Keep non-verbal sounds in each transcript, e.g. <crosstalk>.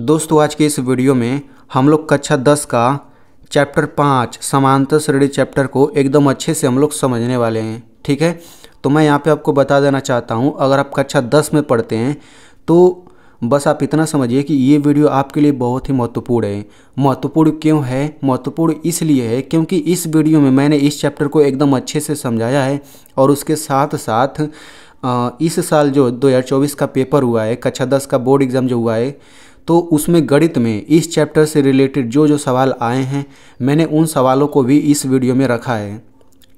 दोस्तों आज के इस वीडियो में हम लोग कक्षा दस का चैप्टर पाँच समांतर श्रेणी चैप्टर को एकदम अच्छे से हम लोग समझने वाले हैं ठीक है तो मैं यहाँ पे आपको बता देना चाहता हूँ अगर आप कक्षा दस में पढ़ते हैं तो बस आप इतना समझिए कि ये वीडियो आपके लिए बहुत ही महत्वपूर्ण है महत्वपूर्ण क्यों है महत्वपूर्ण इसलिए है क्योंकि इस वीडियो में मैंने इस चैप्टर को एकदम अच्छे से समझाया है और उसके साथ साथ इस साल जो 2024 का पेपर हुआ है कक्षा दस का बोर्ड एग्ज़ाम जो हुआ है तो उसमें गणित में इस चैप्टर से रिलेटेड जो जो सवाल आए हैं मैंने उन सवालों को भी इस वीडियो में रखा है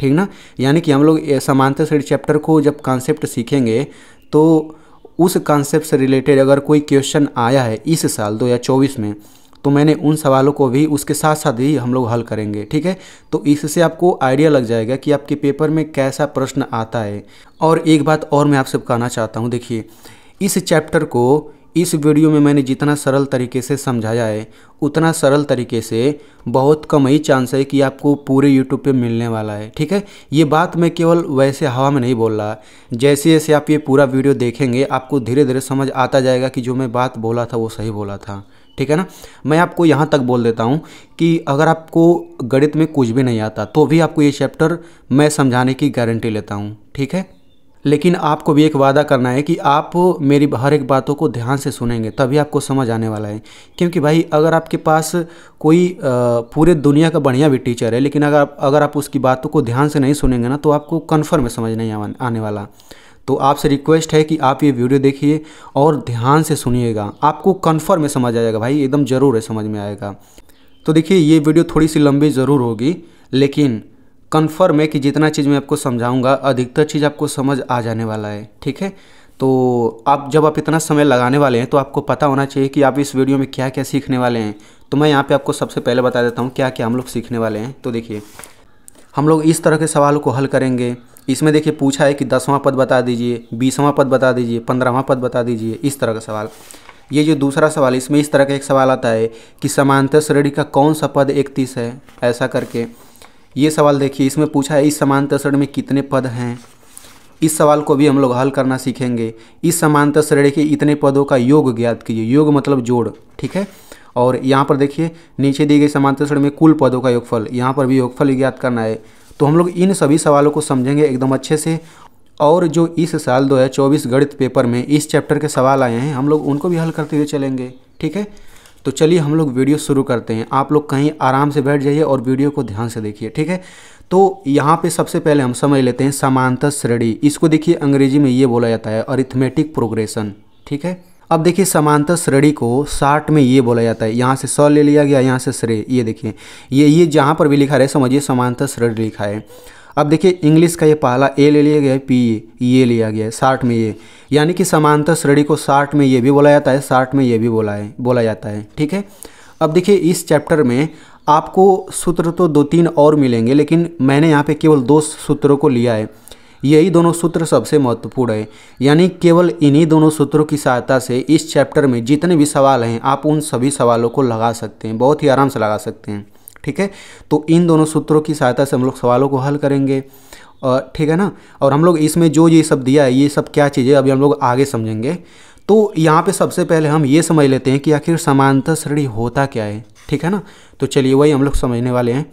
ठीक ना यानी कि हम लोग समानता श्रेणी चैप्टर को जब कॉन्सेप्ट सीखेंगे तो उस कॉन्सेप्ट से रिलेटेड अगर कोई क्वेश्चन आया है इस साल दो हज़ार चौबीस में तो मैंने उन सवालों को भी उसके साथ साथ ही हम लोग हल करेंगे ठीक है तो इससे आपको आइडिया लग जाएगा कि आपके पेपर में कैसा प्रश्न आता है और एक बात और मैं आपसे कहना चाहता हूँ देखिए इस चैप्टर को इस वीडियो में मैंने जितना सरल तरीके से समझाया है उतना सरल तरीके से बहुत कम ही चांस है कि आपको पूरे यूट्यूब पे मिलने वाला है ठीक है ये बात मैं केवल वैसे हवा में नहीं बोल रहा जैसे जैसे आप ये पूरा वीडियो देखेंगे आपको धीरे धीरे समझ आता जाएगा कि जो मैं बात बोला था वो सही बोला था ठीक है ना मैं आपको यहाँ तक बोल देता हूँ कि अगर आपको गणित में कुछ भी नहीं आता तो भी आपको ये चैप्टर मैं समझाने की गारंटी लेता हूँ ठीक है लेकिन आपको भी एक वादा करना है कि आप मेरी हर एक बातों को ध्यान से सुनेंगे तभी आपको समझ आने वाला है क्योंकि भाई अगर आपके पास कोई पूरे दुनिया का बढ़िया भी टीचर है लेकिन अगर अगर आप उसकी बातों को ध्यान से नहीं सुनेंगे ना तो आपको कन्फर्म समझ नहीं आने वाला तो आपसे रिक्वेस्ट है कि आप ये वीडियो देखिए और ध्यान से सुनिएगा आपको कन्फर्म में समझ आएगा भाई एकदम ज़रूर है समझ में आएगा तो देखिए ये वीडियो थोड़ी सी लंबी ज़रूर होगी लेकिन कन्फर्म है कि जितना चीज़ मैं आपको समझाऊंगा अधिकतर चीज़ आपको समझ आ जाने वाला है ठीक है तो आप जब आप इतना समय लगाने वाले हैं तो आपको पता होना चाहिए कि आप इस वीडियो में क्या क्या सीखने वाले हैं तो मैं यहाँ पे आपको सबसे पहले बता देता हूँ क्या क्या हम लोग सीखने वाले हैं तो देखिए हम लोग इस तरह के सवालों को हल करेंगे इसमें देखिए पूछा है कि दसवां पद बता दीजिए बीसवां पद बता दीजिए पंद्रहवां पद बता दीजिए इस तरह का सवाल ये जो दूसरा सवाल इसमें इस तरह का एक सवाल आता है कि समांतर श्रेणी का कौन सा पद इकतीस है ऐसा करके ये सवाल देखिए इसमें पूछा है इस समांतर श्रेणी में कितने पद हैं इस सवाल को भी हम लोग हल करना सीखेंगे इस समांतर श्रेणी के इतने पदों का योग ज्ञात कीजिए योग मतलब जोड़ ठीक है और यहाँ पर देखिए नीचे दी गई समांतर श्रेणी में कुल पदों का योगफल यहाँ पर भी योगफल ज्ञात करना है तो हम लोग इन सभी सवालों को समझेंगे एकदम अच्छे से और जो इस साल चौबीस गणित पेपर में इस चैप्टर के सवाल आए हैं हम लोग उनको भी हल करते हुए चलेंगे ठीक है तो चलिए हम लोग वीडियो शुरू करते हैं आप लोग कहीं आराम से बैठ जाइए और वीडियो को ध्यान से देखिए ठीक है तो यहाँ पे सबसे पहले हम समझ लेते हैं समांतर श्रेणी इसको देखिए अंग्रेजी में ये बोला जाता है अरिथमेटिक प्रोग्रेशन ठीक है अब देखिए समांतर श्रेणी को साठ में ये बोला जाता है यहाँ से स ले लिया गया यहाँ से श्रेय ये देखिए ये ये जहाँ पर भी लिखा रहे समझिए समांतर श्रेणी लिखा है अब देखिए इंग्लिश का ये पहला ए ले लिया गया है पी ए ये लिया गया है साठ में ये यानी कि समांतर श्रेणी को साठ में ये भी बोला जाता है साठ में ये भी बोला है बोला जाता है ठीक है अब देखिए इस चैप्टर में आपको सूत्र तो दो तीन और मिलेंगे लेकिन मैंने यहाँ पे केवल दो सूत्रों को लिया है यही दोनों सूत्र सबसे महत्वपूर्ण है यानी केवल इन्हीं दोनों सूत्रों की सहायता से इस चैप्टर में जितने भी सवाल हैं आप उन सभी सवालों को लगा सकते हैं बहुत ही आराम से लगा सकते हैं ठीक है तो इन दोनों सूत्रों की सहायता से हम लोग सवालों को हल करेंगे और ठीक है ना और हम लोग इसमें जो ये सब दिया है ये सब क्या चीज़ें अभी हम लोग आगे समझेंगे तो यहाँ पे सबसे पहले हम ये समझ लेते हैं कि आखिर समानता श्रेणी होता क्या है ठीक है ना तो चलिए वही हम लोग समझने वाले हैं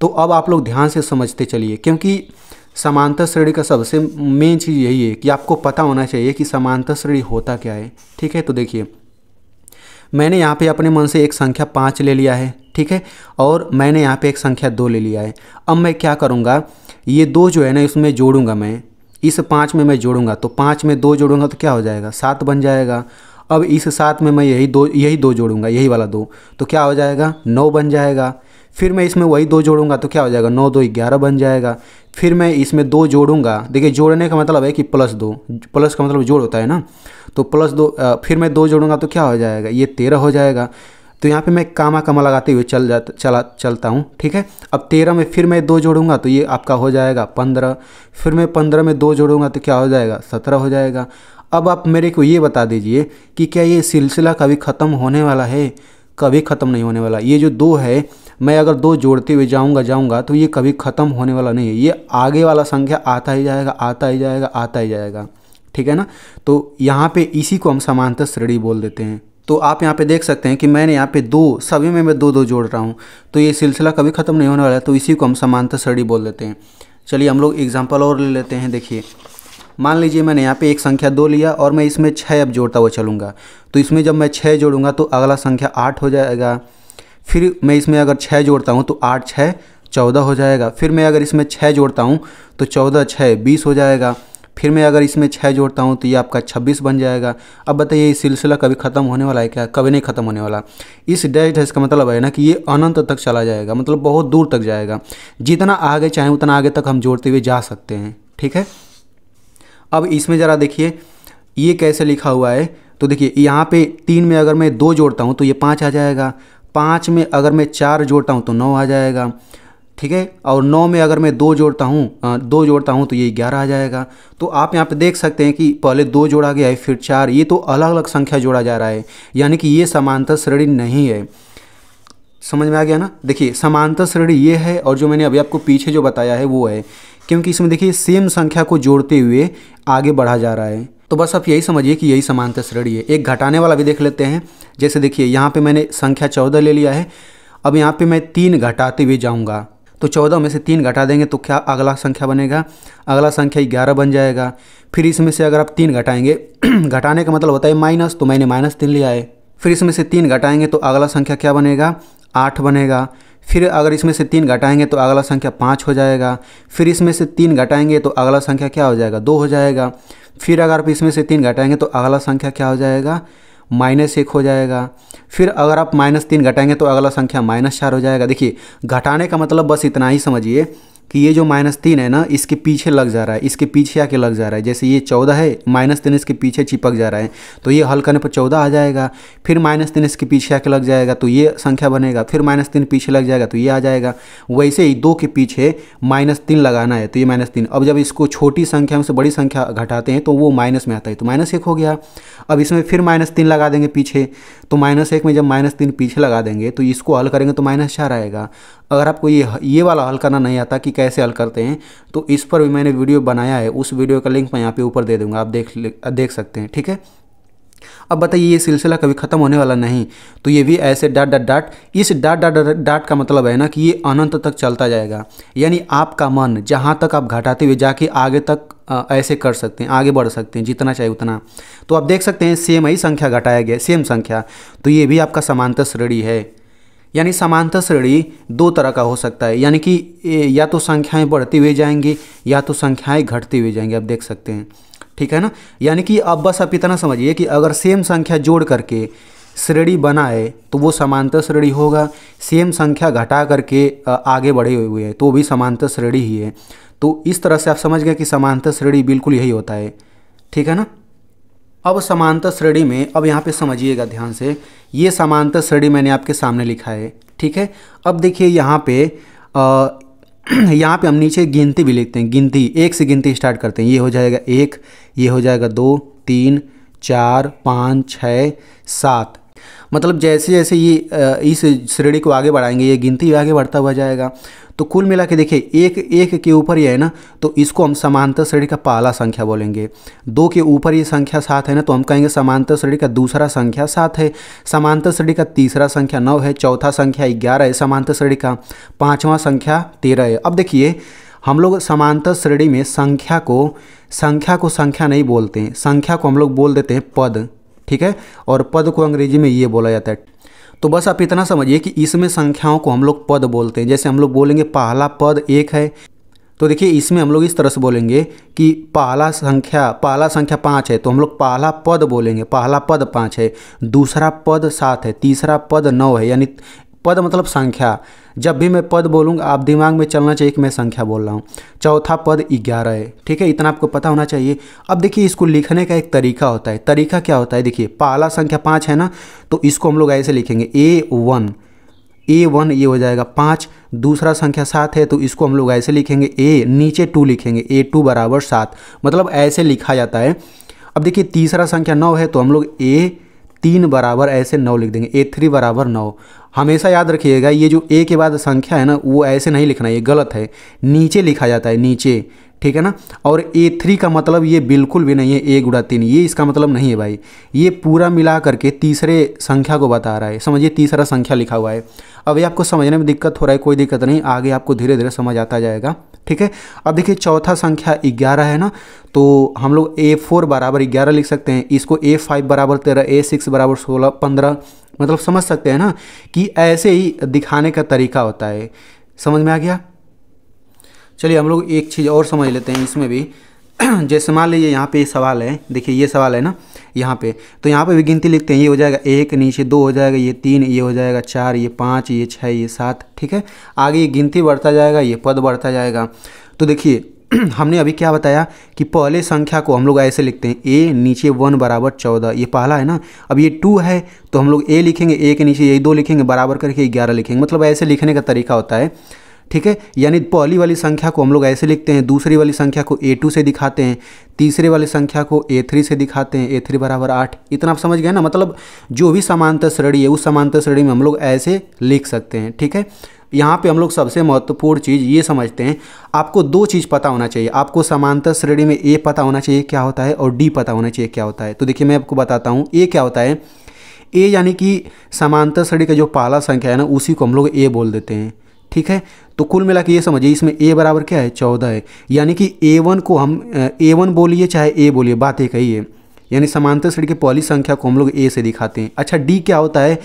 तो अब आप लोग ध्यान से समझते चलिए क्योंकि समानता श्रेणी का सबसे मेन चीज़ यही है कि आपको पता होना चाहिए कि समानता श्रेणी होता क्या है ठीक है तो देखिए मैंने यहाँ पे अपने मन से एक संख्या पाँच ले लिया है ठीक है और मैंने यहाँ पे एक संख्या दो ले लिया है अब मैं क्या करूँगा ये दो जो है ना इसमें जोड़ूंगा मैं इस पाँच में मैं जोड़ूंगा तो पाँच में दो जोड़ूंगा तो क्या हो जाएगा सात बन जाएगा अब इस सात में मैं यही दो यही दो जोड़ूंगा यही वाला दो तो क्या हो जाएगा नौ बन जाएगा फिर मैं इसमें वही दो जोड़ूंगा तो क्या हो जाएगा नौ दो ग्यारह बन जाएगा फिर मैं इसमें दो जोड़ूंगा देखिए जोड़ने का मतलब है कि प्लस दो प्लस का मतलब जोड़ होता है ना तो प्लस दो फिर मैं दो जोड़ूंगा तो क्या हो जाएगा ये तेरह हो जाएगा तो यहाँ पे मैं कामा कामा लगाते हुए चल जाता चला चलता हूँ ठीक है अब तेरह में फिर मैं दो जोड़ूंगा तो ये आपका हो जाएगा पंद्रह फिर मैं पंद्रह में दो जोड़ूंगा तो क्या हो जाएगा सत्रह हो जाएगा अब आप मेरे को ये बता दीजिए कि क्या ये सिलसिला कभी ख़त्म होने वाला है कभी ख़त्म नहीं होने वाला ये जो दो है मैं अगर दो जोड़ते हुए जाऊँगा जाऊँगा तो ये कभी ख़त्म होने वाला नहीं है ये आगे वाला संख्या आता ही जाएगा आता ही जाएगा आता ही जाएगा ठीक है ना तो यहाँ पे इसी को हम समांतर श्रेणी बोल देते हैं तो आप यहाँ पे देख सकते हैं कि मैंने यहाँ पे दो सभी में मैं दो दो जोड़ रहा हूँ तो ये सिलसिला कभी ख़त्म नहीं होने वाला है तो इसी को हम समांतर श्रेणी बोल देते हैं चलिए हम लोग एग्जाम्पल और ले लेते हैं देखिए मान लीजिए मैंने यहाँ पे एक संख्या दो लिया और मैं इसमें छः अब जोड़ता हुआ चलूँगा तो इसमें जब मैं छः जोड़ूंगा तो अगला संख्या आठ हो जाएगा फिर मैं इसमें अगर छः जोड़ता हूँ तो आठ छः चौदह हो जाएगा फिर मैं अगर इसमें छः जोड़ता हूँ तो चौदह छः बीस हो जाएगा फिर मैं अगर इसमें छः जोड़ता हूँ तो ये आपका छब्बीस बन जाएगा अब बताइए ये सिलसिला कभी ख़त्म होने वाला है क्या कभी नहीं ख़त्म होने वाला इस डैश डैश का मतलब है ना कि ये अनंत तक चला जाएगा मतलब बहुत दूर तक जाएगा जितना आगे चाहे उतना आगे तक हम जोड़ते हुए जा सकते हैं ठीक है अब इसमें ज़रा देखिए ये कैसे लिखा हुआ है तो देखिए यहाँ पे तीन में अगर मैं दो जोड़ता हूँ तो ये पाँच आ जाएगा पाँच में अगर मैं चार जोड़ता हूँ तो नौ आ जाएगा ठीक है और नौ में अगर मैं दो जोड़ता हूँ दो जोड़ता हूँ तो ये ग्यारह आ जाएगा तो आप यहाँ पे देख सकते हैं कि पहले दो जोड़ा गया है फिर चार ये तो अलग अलग संख्या जोड़ा जा रहा है यानी कि ये समांतर श्रेणी नहीं है समझ में आ गया ना देखिए समांतर श्रेणी ये है और जो मैंने अभी आपको पीछे जो बताया है वो है क्योंकि इसमें देखिए सेम संख्या को जोड़ते हुए आगे बढ़ा जा रहा है तो बस आप यही समझिए कि यही समांतर श्रेणी है एक घटाने वाला भी देख लेते हैं जैसे देखिए यहाँ पे मैंने संख्या चौदह ले लिया है अब यहाँ पे मैं तीन घटाते हुए जाऊँगा तो चौदह में से तीन घटा देंगे तो क्या अगला संख्या बनेगा अगला संख्या ग्यारह बन जाएगा फिर इसमें से अगर आप तीन घटाएंगे <clears throat> घटाने का मतलब होता है माइनस तो मैंने माइनस तीन लिया है फिर इसमें से तीन घटाएंगे तो अगला संख्या क्या बनेगा आठ बनेगा फिर अगर इसमें से तीन घटाएंगे तो अगला संख्या पाँच हो जाएगा फिर इसमें से तीन घटाएंगे तो अगला संख्या क्या हो जाएगा दो हो जाएगा फिर अगर आप इसमें से तीन घटाएंगे तो अगला संख्या क्या हो जाएगा माइनस एक हो जाएगा फिर अगर आप माइनस तीन घटाएंगे तो अगला संख्या माइनस चार हो जाएगा देखिए घटाने का मतलब बस इतना ही समझिए कि ये जो माइनस तीन है ना इसके पीछे लग जा रहा है इसके पीछे आके लग जा रहा है जैसे ये चौदह है माइनस तीन इसके पीछे चिपक जा रहा है तो ये हल करने पर चौदह आ जाएगा फिर माइनस तीन इसके पीछे आके लग जाएगा तो ये संख्या बनेगा फिर माइनस तीन पीछे लग जाएगा तो ये आ जाएगा वैसे ही दो के पीछे माइनस तीन लगाना है तो ये माइनस तीन अब जब इसको छोटी संख्या में से बड़ी संख्या घटाते हैं तो वो माइनस में आता है तो माइनस एक हो गया अब इसमें फिर माइनस तीन लगा देंगे पीछे तो माइनस एक में जब माइनस तीन पीछे लगा देंगे तो इसको हल करेंगे तो माइनस चार आएगा अगर आपको ये ये वाला हल करना नहीं आता कि कैसे हल करते हैं तो इस पर भी मैंने वीडियो बनाया है उस वीडियो का लिंक मैं यहाँ पे ऊपर दे दूँगा आप देख देख सकते हैं ठीक है अब बताइए ये सिलसिला कभी ख़त्म होने वाला नहीं तो ये भी ऐसे डाट डाट डाट इस डाट डाट डाट का मतलब है ना कि ये अनंत तक चलता जाएगा यानी आपका मन जहाँ तक आप घटाते हुए जाके आगे तक ऐसे कर सकते हैं आगे बढ़ सकते हैं जितना चाहे उतना तो आप देख सकते हैं सेम ही संख्या घटाया गया सेम संख्या तो ये भी आपका समांतर श्रेणी है यानी समांतर श्रेणी दो तरह का हो सकता है यानी कि या तो संख्याएं बढ़ती हुई जाएंगी या तो संख्याएं घटती हुई जाएंगी आप देख सकते हैं ठीक है ना यानी कि अब बस आप इतना समझिए कि अगर सेम संख्या जोड़ करके श्रेणी बनाए तो वो समांतर श्रेणी होगा सेम संख्या घटा करके आगे बढ़े हुए हैं तो भी समांतर श्रेणी ही है तो इस तरह से आप समझ गए कि समांतर श्रेणी बिल्कुल यही होता है ठीक है ना अब समांतर श्रेणी में अब यहाँ पे समझिएगा ध्यान से ये समांतर श्रेणी मैंने आपके सामने लिखा है ठीक है अब देखिए यहाँ पे <clears throat> यहाँ पे हम नीचे गिनती भी लिखते हैं गिनती एक से गिनती स्टार्ट करते हैं ये हो जाएगा एक ये हो जाएगा दो तीन चार पाँच छः सात मतलब जैसे जैसे ये इस श्रेणी को आगे बढ़ाएंगे ये गिनती आगे बढ़ता हुआ जाएगा तो कुल मिला के देखिए एक एक के ऊपर ये है ना तो इसको हम समांतर श्रेणी का पहला संख्या बोलेंगे दो के ऊपर ये संख्या सात है ना तो हम कहेंगे समांतर श्रेणी का दूसरा संख्या सात है समांतर श्रेणी का तीसरा संख्या नौ है चौथा संख्या ग्यारह है समांतर श्रेणी का पाँचवा संख्या तेरह है अब देखिए हम लोग समांतर श्रेणी में संख्या को संख्या को संख्या नहीं बोलते हैं संख्या को हम लोग बोल देते हैं पद ठीक है और पद को अंग्रेजी में ये बोला जाता है तो बस आप इतना समझिए कि इसमें संख्याओं को हम लोग पद बोलते हैं जैसे हम लोग बोलेंगे पहला पद एक है तो देखिए इसमें हम लोग इस तरह से बोलेंगे कि पहला संख्या पहला संख्या पाँच है तो हम लोग पहला पद बोलेंगे पहला पद पाँच है दूसरा पद सात है तीसरा पद नौ है यानी पद मतलब संख्या जब भी मैं पद बोलूँगा आप दिमाग में चलना चाहिए कि मैं संख्या बोल रहा हूँ चौथा पद ग्यारह है ठीक है इतना आपको पता होना चाहिए अब देखिए इसको लिखने का एक तरीका होता है तरीका क्या होता है देखिए पहला संख्या पाँच है ना तो इसको हम लोग ऐसे लिखेंगे ए वन ए वन ये हो जाएगा पाँच दूसरा संख्या सात है तो इसको हम लोग ऐसे लिखेंगे ए नीचे टू लिखेंगे ए टू बराबर सात मतलब ऐसे लिखा जाता है अब देखिए तीसरा संख्या नौ है तो हम लोग ए तीन बराबर ऐसे नौ लिख देंगे ए थ्री बराबर नौ हमेशा याद रखिएगा ये जो ए के बाद संख्या है ना वो ऐसे नहीं लिखना ये गलत है नीचे लिखा जाता है नीचे ठीक है ना और ए थ्री का मतलब ये बिल्कुल भी नहीं है ए गुड़ा तीन ये इसका मतलब नहीं है भाई ये पूरा मिला करके तीसरे संख्या को बता रहा है समझिए तीसरा संख्या लिखा हुआ है अब ये आपको समझने में दिक्कत हो रहा है कोई दिक्कत नहीं आगे आपको धीरे धीरे समझ आता जाएगा ठीक है अब देखिए चौथा संख्या ग्यारह है ना तो हम लोग ए फोर बराबर ग्यारह लिख सकते हैं इसको ए फाइव बराबर तेरह ए सिक्स बराबर सोलह पंद्रह मतलब समझ सकते हैं ना कि ऐसे ही दिखाने का तरीका होता है समझ में आ गया चलिए हम लोग एक चीज़ और समझ लेते हैं इसमें भी <clears throat> जैसे मान लीजिए यहाँ पे ये सवाल है देखिए ये सवाल है ना यहाँ पे तो यहाँ पे भी गिनती लिखते हैं ये हो जाएगा एक नीचे दो हो जाएगा ये तीन ये हो जाएगा चार ये पाँच ये छः ये सात ठीक है आगे ये गिनती बढ़ता जाएगा ये पद बढ़ता जाएगा तो देखिए <clears throat> हमने अभी क्या बताया कि पहले संख्या को हम लोग ऐसे लिखते हैं ए नीचे वन बराबर चौदह ये पहला है ना अब ये टू है तो हम लोग ए लिखेंगे ए के नीचे ये दो लिखेंगे बराबर करके ग्यारह लिखेंगे मतलब ऐसे लिखने का तरीका होता है ठीक है यानी पहली वाली संख्या को हम लोग ऐसे लिखते हैं दूसरी वाली संख्या को ए टू से दिखाते हैं तीसरे वाली संख्या को ए थ्री से दिखाते हैं ए थ्री बराबर आठ इतना आप समझ गए ना मतलब जो भी समांतर श्रेणी है उस समांतर श्रेणी में हम लोग ऐसे लिख सकते हैं ठीक है यहाँ पे हम लोग सबसे महत्वपूर्ण चीज़ ये समझते हैं आपको दो चीज़ पता होना चाहिए आपको समांतर श्रेणी में ए पता होना चाहिए क्या होता है और डी पता होना चाहिए क्या होता है तो देखिए मैं आपको बताता हूँ ए क्या होता है ए यानी कि समांतर श्रेणी का जो पहला संख्या है ना उसी को हम लोग ए बोल देते हैं ठीक है तो कुल मिला के ये समझिए इसमें ए बराबर क्या है चौदह है यानी कि ए वन को हम ए वन बोलिए चाहे ए बोलिए बात एक ही है यानी समांतर श्रेणी की पहली संख्या को हम लोग ए से दिखाते हैं अच्छा डी क्या होता है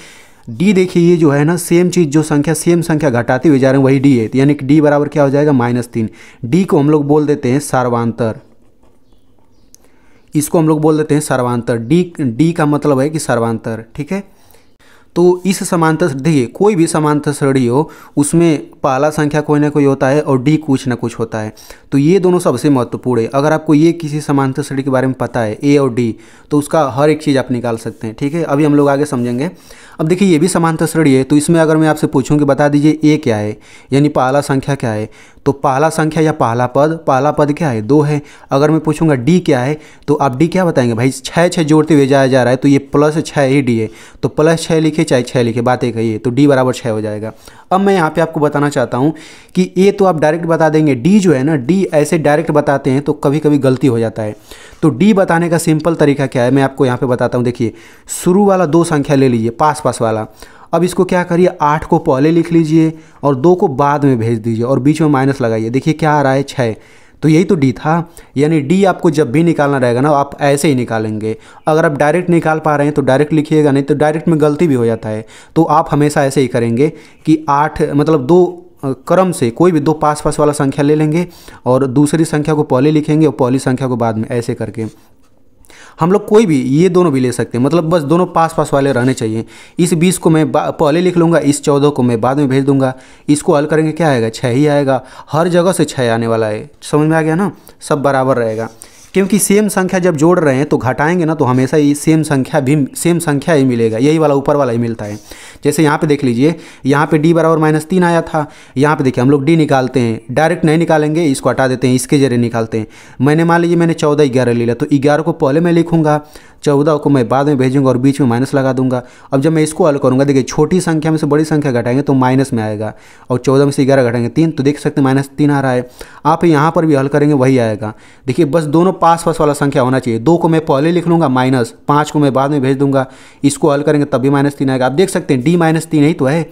डी देखिए ये जो है ना सेम चीज़ जो संख्या सेम संख्या घटाते हुए जा रहे हैं वही डी है यानी कि डी बराबर क्या हो जाएगा माइनस तीन डी को हम लोग बोल देते हैं सर्वांतर इसको हम लोग बोल देते हैं सर्वांतर डी डी का मतलब है कि सर्वांतर ठीक है तो इस समांतर देखिए कोई भी समांतर श्रेणी हो उसमें पहला संख्या कोई ना कोई होता है और डी कुछ ना कुछ होता है तो ये दोनों सबसे महत्वपूर्ण है अगर आपको ये किसी समांतर श्रेणी के बारे में पता है ए और डी तो उसका हर एक चीज़ आप निकाल सकते हैं ठीक है अभी हम लोग आगे समझेंगे अब देखिए ये भी समांतर श्रेणी है तो इसमें अगर मैं आपसे पूछूँ कि बता दीजिए ए क्या है यानी पहला संख्या क्या है तो पहला संख्या या पहला पद पहला पद क्या है दो है अगर मैं पूछूंगा डी क्या है तो आप डी क्या बताएंगे भाई छः छः जोड़ते हुए जाया जा रहा है तो ये प्लस छः ही डी है तो प्लस छः लिखे चाहे छः लिखे बातें एक तो डी बराबर छः हो जाएगा अब मैं यहाँ पे आपको बताना चाहता हूँ कि ए तो आप डायरेक्ट बता देंगे डी जो है ना डी ऐसे डायरेक्ट बताते हैं तो कभी कभी गलती हो जाता है तो डी बताने का सिंपल तरीका क्या है मैं आपको यहाँ पर बताता हूँ देखिए शुरू वाला दो संख्या ले लीजिए पास पास वाला अब इसको क्या करिए आठ को पहले लिख लीजिए और दो को बाद में भेज दीजिए और बीच में माइनस लगाइए देखिए क्या आ रहा है छः तो यही तो डी था यानी डी आपको जब भी निकालना रहेगा ना आप ऐसे ही निकालेंगे अगर आप डायरेक्ट निकाल पा रहे हैं तो डायरेक्ट लिखिएगा नहीं तो डायरेक्ट में गलती भी हो जाता है तो आप हमेशा ऐसे ही करेंगे कि आठ मतलब दो क्रम से कोई भी दो पास पास वाला संख्या ले लेंगे और दूसरी संख्या को पहले लिखेंगे और पहली संख्या को बाद में ऐसे करके हम लोग कोई भी ये दोनों भी ले सकते हैं मतलब बस दोनों पास पास वाले रहने चाहिए इस बीस को मैं पहले लिख लूँगा इस चौदह को मैं बाद में भेज दूंगा इसको हल करेंगे क्या आएगा छः ही आएगा हर जगह से छः आने वाला है समझ में आ गया ना सब बराबर रहेगा क्योंकि सेम संख्या जब जोड़ रहे हैं तो घटाएंगे ना तो हमेशा ये सेम संख्या भी सेम संख्या ही मिलेगा यही वाला ऊपर वाला ही मिलता है जैसे यहाँ पे देख लीजिए यहाँ पे डी बराबर माइनस तीन आया था यहाँ पे देखिए हम लोग डी निकालते हैं डायरेक्ट नहीं निकालेंगे इसको हटा देते हैं इसके जरिए निकालते हैं मैंने मान लीजिए मैंने चौदह ग्यारह ले लिया तो ग्यारह को पहले मैं लिखूँगा चौदह को मैं बाद में भेजूंगा और बीच में माइनस लगा दूंगा अब जब मैं इसको हल करूंगा देखिए छोटी संख्या में से बड़ी संख्या घटाएंगे तो माइनस में आएगा और चौदह में से ग्यारह घटाएंगे तीन तो देख सकते हैं माइनस तीन आ रहा है आप यहाँ पर भी हल करेंगे वही आएगा देखिए बस दोनों पास पास वाला संख्या होना चाहिए दो को मैं पहले लिख लूँगा माइनस पाँच को मैं बाद में भेज दूंगा इसको हल करेंगे तभी माइनस तीन आएगा आप देख सकते हैं डी माइनस तीन ही तो है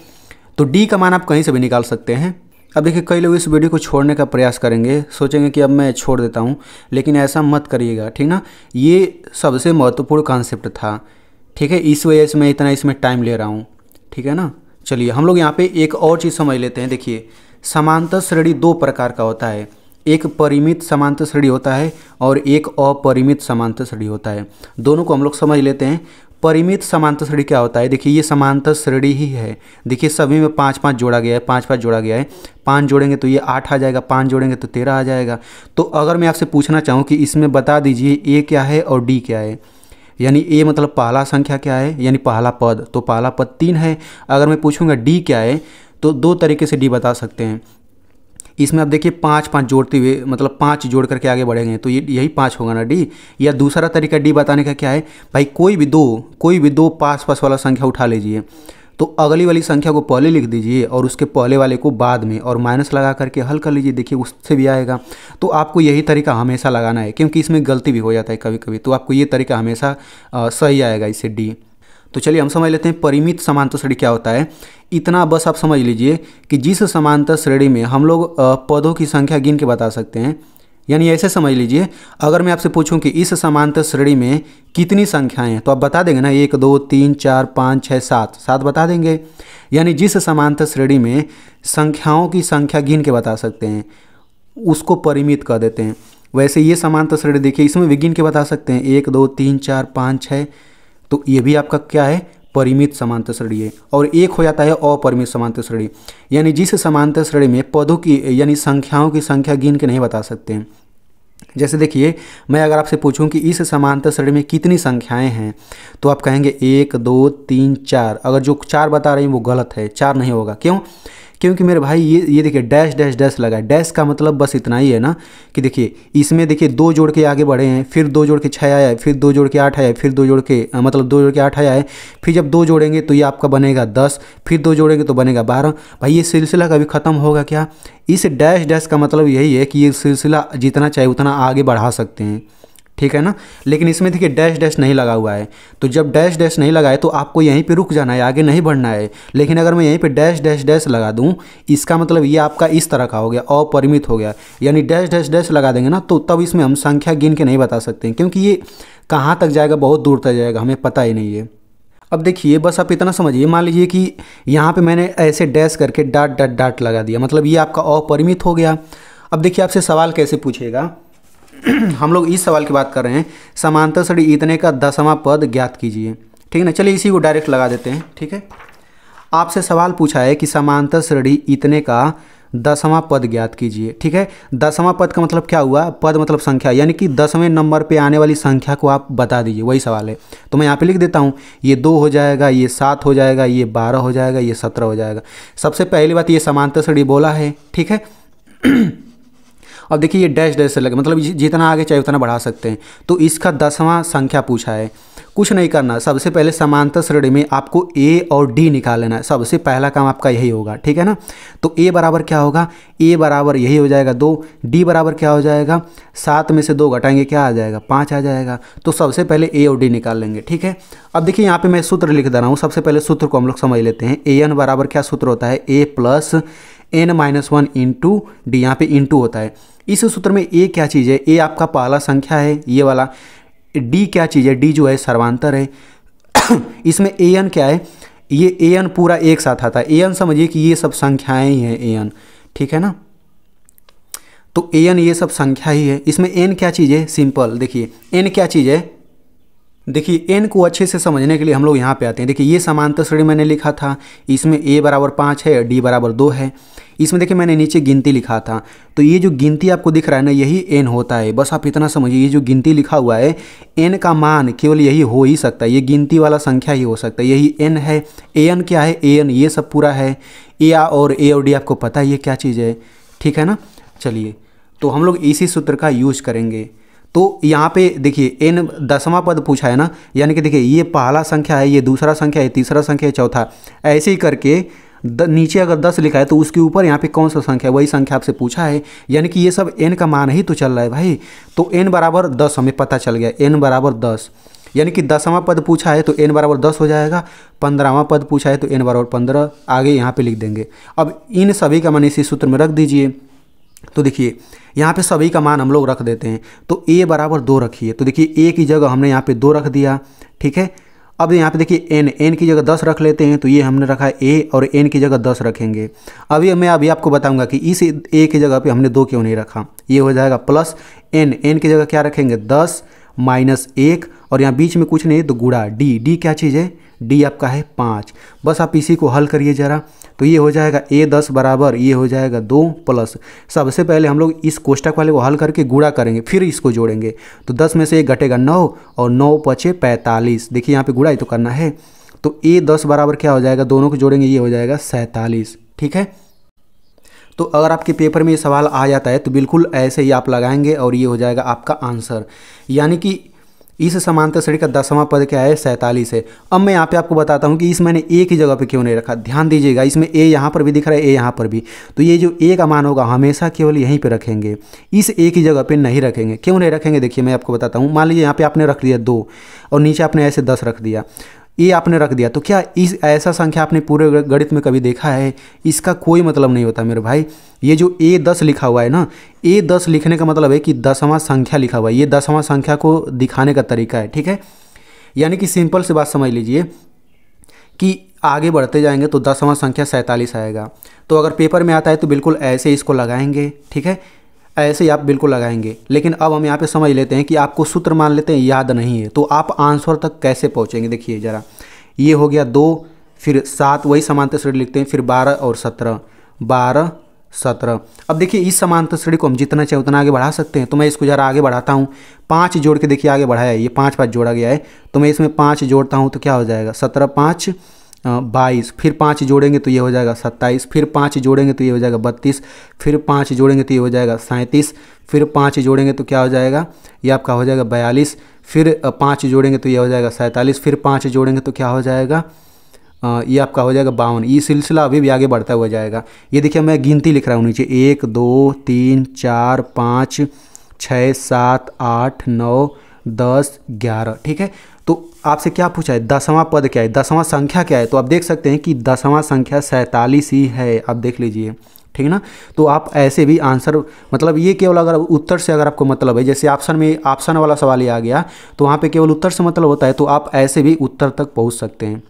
तो डी का मान आप कहीं से भी निकाल सकते हैं अब देखिए कई लोग इस वीडियो को छोड़ने का प्रयास करेंगे सोचेंगे कि अब मैं छोड़ देता हूँ लेकिन ऐसा मत करिएगा ठीक ना ये सबसे महत्वपूर्ण कॉन्सेप्ट था ठीक है इस वजह से मैं इतना इसमें टाइम ले रहा हूँ ठीक है ना चलिए हम लोग यहाँ पे एक और चीज़ समझ लेते हैं देखिए समांतर श्रेणी दो प्रकार का होता है एक परिमित समांतर श्रेणी होता है और एक अपरिमित समांतर श्रेणी होता है दोनों को हम लोग समझ लेते हैं परिमित समांतर श्रेणी क्या होता है देखिए ये समांतर श्रेणी ही है देखिए सभी में पाँच पाँच जोड़ा गया है पाँच पाँच जोड़ा गया है पाँच जोड़ेंगे तो ये आठ आ जाएगा पाँच जोड़ेंगे तो तेरह आ जाएगा तो अगर मैं आपसे पूछना चाहूँ कि इसमें बता दीजिए ए क्या है और डी क्या है यानी ए मतलब पहला संख्या क्या है यानी पहला पद तो पहला पद तीन है अगर मैं पूछूँगा डी क्या है तो दो तरीके से डी बता सकते हैं इसमें आप देखिए पाँच पाँच जोड़ते हुए मतलब पाँच जोड़ करके आगे बढ़ेंगे तो ये यही पाँच होगा ना डी या दूसरा तरीका डी बताने का क्या है भाई कोई भी दो कोई भी दो पास पास वाला संख्या उठा लीजिए तो अगली वाली संख्या को पहले लिख दीजिए और उसके पहले वाले को बाद में और माइनस लगा करके हल कर लीजिए देखिए उससे भी आएगा तो आपको यही तरीका हमेशा लगाना है क्योंकि इसमें गलती भी हो जाता है कभी कभी तो आपको ये तरीका हमेशा सही आएगा इसे डी तो चलिए हम समझ लेते हैं परिमित समांतर श्रेणी क्या होता है इतना बस आप समझ लीजिए कि जिस समांतर श्रेणी में हम लोग पदों की संख्या गिन के बता सकते हैं यानी ऐसे समझ लीजिए अगर मैं आपसे पूछूं कि इस समांतर श्रेणी में कितनी संख्याएं हैं तो आप बता देंगे ना एक दो तीन चार पाँच छः सात सात बता देंगे यानी जिस समांतर श्रेणी में संख्याओं की संख्या गिन के बता सकते हैं उसको परिमित कर देते हैं वैसे ये समांतर श्रेणी देखिए इसमें भी गिन के बता सकते हैं एक दो तीन चार पाँच छः तो ये भी आपका क्या है परिमित समांतर श्रेणी है और एक हो जाता है अपरिमित समांतर श्रेणी यानी जिस समांतर श्रेणी में पदों की यानी संख्याओं की संख्या गिन के नहीं बता सकते हैं जैसे देखिए मैं अगर आपसे पूछूं कि इस समांतर श्रेणी में कितनी संख्याएं हैं तो आप कहेंगे एक दो तीन चार अगर जो चार बता रहे हैं वो गलत है चार नहीं होगा क्यों क्योंकि मेरे भाई ये ये देखिए डैश डैश डैश लगा है डैश का मतलब बस इतना ही है ना कि देखिए इसमें देखिए दो जोड़ के आगे बढ़े हैं फिर दो जोड़ के छः आया है फिर दो जोड़ के आठ आया है फिर दो जोड़ के मतलब दो जोड़ के आठ आया है फिर जब दो जोड़ेंगे तो ये आपका बनेगा दस फिर दो जोड़ेंगे तो बनेगा बारह भाई ये सिलसिला कभी ख़त्म होगा क्या इस डैश डैश का मतलब यही है कि ये सिलसिला जितना चाहे उतना आगे बढ़ा सकते हैं ठीक है ना लेकिन इसमें देखिए डैश डैश नहीं लगा हुआ है तो जब डैश डैश नहीं लगाए तो आपको यहीं पे रुक जाना है आगे नहीं बढ़ना है लेकिन अगर मैं यहीं पे डैश डैश डैश लगा दूं इसका मतलब ये आपका इस तरह का हो गया अपरिमित हो गया यानी डैश डैश डैश लगा देंगे ना तो तब इसमें हम संख्या गिन के नहीं बता सकते क्योंकि ये कहाँ तक जाएगा बहुत दूर तक जाएगा हमें पता ही नहीं है अब देखिए बस आप इतना समझिए मान लीजिए कि यहाँ पर मैंने ऐसे डैश करके डाट डाट डाट लगा दिया मतलब ये आपका अपरिमित हो गया अब देखिए आपसे सवाल कैसे पूछेगा <clears throat> हम लोग इस सवाल की बात कर रहे हैं समांतर सड़ी इतने का दसवां पद ज्ञात कीजिए ठीक है ना चलिए इसी को डायरेक्ट लगा देते हैं ठीक है आपसे सवाल पूछा है कि समांतर सड़ी इतने का दसवां पद ज्ञात कीजिए ठीक है दसवां पद का मतलब क्या हुआ पद मतलब संख्या यानी कि दसवें नंबर पे आने वाली संख्या को आप बता दीजिए वही सवाल है तो मैं यहाँ पे लिख देता हूँ ये दो हो जाएगा ये सात हो जाएगा ये बारह हो जाएगा ये सत्रह हो जाएगा सबसे पहली बात ये समांतर सड़ी बोला है ठीक है <clears throat> अब देखिए ये डैश डैश से लगे मतलब जितना आगे चाहे उतना बढ़ा सकते हैं तो इसका दसवां संख्या पूछा है कुछ नहीं करना सबसे पहले समांतर श्रेणी में आपको ए और डी निकाल लेना है सबसे पहला काम आपका यही होगा ठीक है ना तो ए बराबर क्या होगा ए बराबर यही हो जाएगा दो डी बराबर क्या हो जाएगा सात में से दो घटाएंगे क्या आ जाएगा पाँच आ जाएगा तो सबसे पहले ए और डी निकाल लेंगे ठीक है अब देखिए यहाँ पे मैं सूत्र लिख दे रहा हूँ सबसे पहले सूत्र को हम लोग समझ लेते हैं ए एन बराबर क्या सूत्र होता है a plus n minus one into d यहाँ पे इंटू होता है इस सूत्र में ए क्या चीज़ है ए आपका पहला संख्या है ये वाला डी क्या चीज़ है डी जो है सर्वांतर है <coughs> इसमें ए एन क्या है ये ए एन पूरा एक साथ आता है ए एन समझिए कि ये सब संख्याएं ही हैं ए एन ठीक है ना तो ए एन ये सब संख्या ही है इसमें एन क्या चीज़ है सिंपल देखिए एन क्या चीज़ है देखिए एन को अच्छे से समझने के लिए हम लोग यहाँ पे आते हैं देखिए ये समांतर श्रेणी मैंने लिखा था इसमें ए बराबर पाँच है डी बराबर दो है इसमें देखिए मैंने नीचे गिनती लिखा था तो ये जो गिनती आपको दिख रहा है ना यही एन होता है बस आप इतना समझिए ये जो गिनती लिखा हुआ है एन का मान केवल यही हो ही सकता है ये गिनती वाला संख्या ही हो सकता है यही एन है ए एन क्या है ए एन ये सब पूरा है ए आ और ए और डी आपको पता है ये क्या चीज़ है ठीक है ना चलिए तो हम लोग इसी सूत्र का यूज करेंगे तो यहाँ पे देखिए एन दसवां पद पूछा है ना यानी कि देखिए ये पहला संख्या है ये दूसरा संख्या है तीसरा संख्या है चौथा ऐसे ही करके द, नीचे अगर दस लिखा है तो उसके ऊपर यहाँ पे कौन सा संख्या है वही संख्या आपसे पूछा है यानी कि ये सब एन का मान ही तो चल रहा है भाई तो एन बराबर दस हमें पता चल गया एन बराबर दस यानी कि दसवां पद पूछा है तो एन बराबर दस हो जाएगा पंद्रहवां पद पूछा है तो एन बराबर पंद्रह आगे यहाँ पे लिख देंगे अब इन सभी का मान इसी सूत्र में रख दीजिए तो देखिए यहाँ पे सभी का मान हम लोग रख देते हैं तो ए बराबर दो रखिए तो देखिए ए की जगह हमने यहाँ पे दो रख दिया ठीक है अब यहाँ पे देखिए एन एन की जगह दस रख लेते हैं तो ये हमने रखा है ए और एन की जगह दस रखेंगे अभी मैं अभी आपको बताऊंगा कि इस ए की जगह पे हमने दो क्यों नहीं रखा ये हो जाएगा प्लस एन एन की जगह क्या रखेंगे दस माइनस एक और यहाँ बीच में कुछ नहीं तो गुड़ा डी डी क्या चीज़ है डी आपका है पाँच बस आप इसी को हल करिए ज़रा तो ये हो जाएगा ए दस बराबर ये हो जाएगा दो प्लस सबसे पहले हम लोग इस कोष्टक वाले को हल करके गुड़ा करेंगे फिर इसको जोड़ेंगे तो दस में से एक घटेगा नौ और नौ पचे पैंतालीस देखिए यहाँ पर गुड़ा ही तो करना है तो ए दस बराबर क्या हो जाएगा दोनों को जोड़ेंगे ये हो जाएगा सैंतालीस ठीक है तो अगर आपके पेपर में ये सवाल आ जाता है तो बिल्कुल ऐसे ही आप लगाएंगे और ये हो जाएगा आपका आंसर यानी कि इस समांतर श्रेणी का दसवां पद क्या है सैंतालीस है अब मैं यहाँ पे आपको बताता हूँ कि इस मैंने एक ही जगह पे क्यों नहीं रखा ध्यान दीजिएगा इसमें ए यहाँ पर भी दिख रहा है ए यहाँ पर भी तो ये जो ए का मान होगा हमेशा केवल यहीं पे रखेंगे इस ए की जगह पे नहीं रखेंगे क्यों नहीं रखेंगे देखिए मैं आपको बताता हूँ मान लीजिए यहाँ पे आपने रख दिया दो और नीचे आपने ऐसे दस रख दिया ये आपने रख दिया तो क्या इस ऐसा संख्या आपने पूरे गणित में कभी देखा है इसका कोई मतलब नहीं होता मेरे भाई ये जो ए दस लिखा हुआ है ना ए दस लिखने का मतलब है कि दसवां संख्या लिखा हुआ है ये दसवां संख्या को दिखाने का तरीका है ठीक है यानी कि सिंपल सी बात समझ लीजिए कि आगे बढ़ते जाएंगे तो दसवां संख्या सैंतालीस आएगा तो अगर पेपर में आता है तो बिल्कुल ऐसे इसको लगाएंगे ठीक है ऐसे ही आप बिल्कुल लगाएंगे लेकिन अब हम यहाँ पे समझ लेते हैं कि आपको सूत्र मान लेते हैं याद नहीं है तो आप आंसर तक कैसे पहुँचेंगे देखिए ज़रा ये हो गया दो फिर सात वही समांतर श्रेणी लिखते हैं फिर बारह और सत्रह बारह सत्रह अब देखिए इस समांतर श्रेणी को हम जितना चाहे उतना आगे बढ़ा सकते हैं तो मैं इसको ज़रा आगे बढ़ाता हूँ पाँच जोड़ के देखिए आगे बढ़ाया है ये पाँच पाँच जोड़ा गया है तो मैं इसमें पाँच जोड़ता हूँ तो क्या हो जाएगा सत्रह पाँच बाईस फिर पाँच जोड़ेंगे तो ये हो जाएगा सत्ताईस फिर पाँच जोड़ेंगे तो ये हो जाएगा बत्तीस फिर पाँच जोड़ेंगे तो ये हो जाएगा सैंतीस फिर पाँच जोड़ेंगे तो क्या हो जाएगा ये आपका हो जाएगा बयालीस फिर पाँच जोड़ेंगे तो ये हो जाएगा सैंतालीस फिर पाँच जोड़ेंगे तो क्या हो जाएगा ये आपका हो जाएगा बावन ये सिलसिला अभी भी आगे बढ़ता हुआ जाएगा ये देखिए मैं गिनती लिख रहा हूँ नीचे एक दो तीन चार पाँच छः सात आठ नौ दस ग्यारह ठीक है तो आपसे क्या पूछा है दसवां पद क्या है दसवां संख्या क्या है तो आप देख सकते हैं कि दसवां संख्या सैंतालीस ही है आप देख लीजिए ठीक है ना तो आप ऐसे भी आंसर मतलब ये केवल अगर उत्तर से अगर आपको मतलब है जैसे ऑप्शन में ऑप्शन वाला सवाल ये आ गया तो वहाँ पे केवल उत्तर से मतलब होता है तो आप ऐसे भी उत्तर तक पहुँच सकते हैं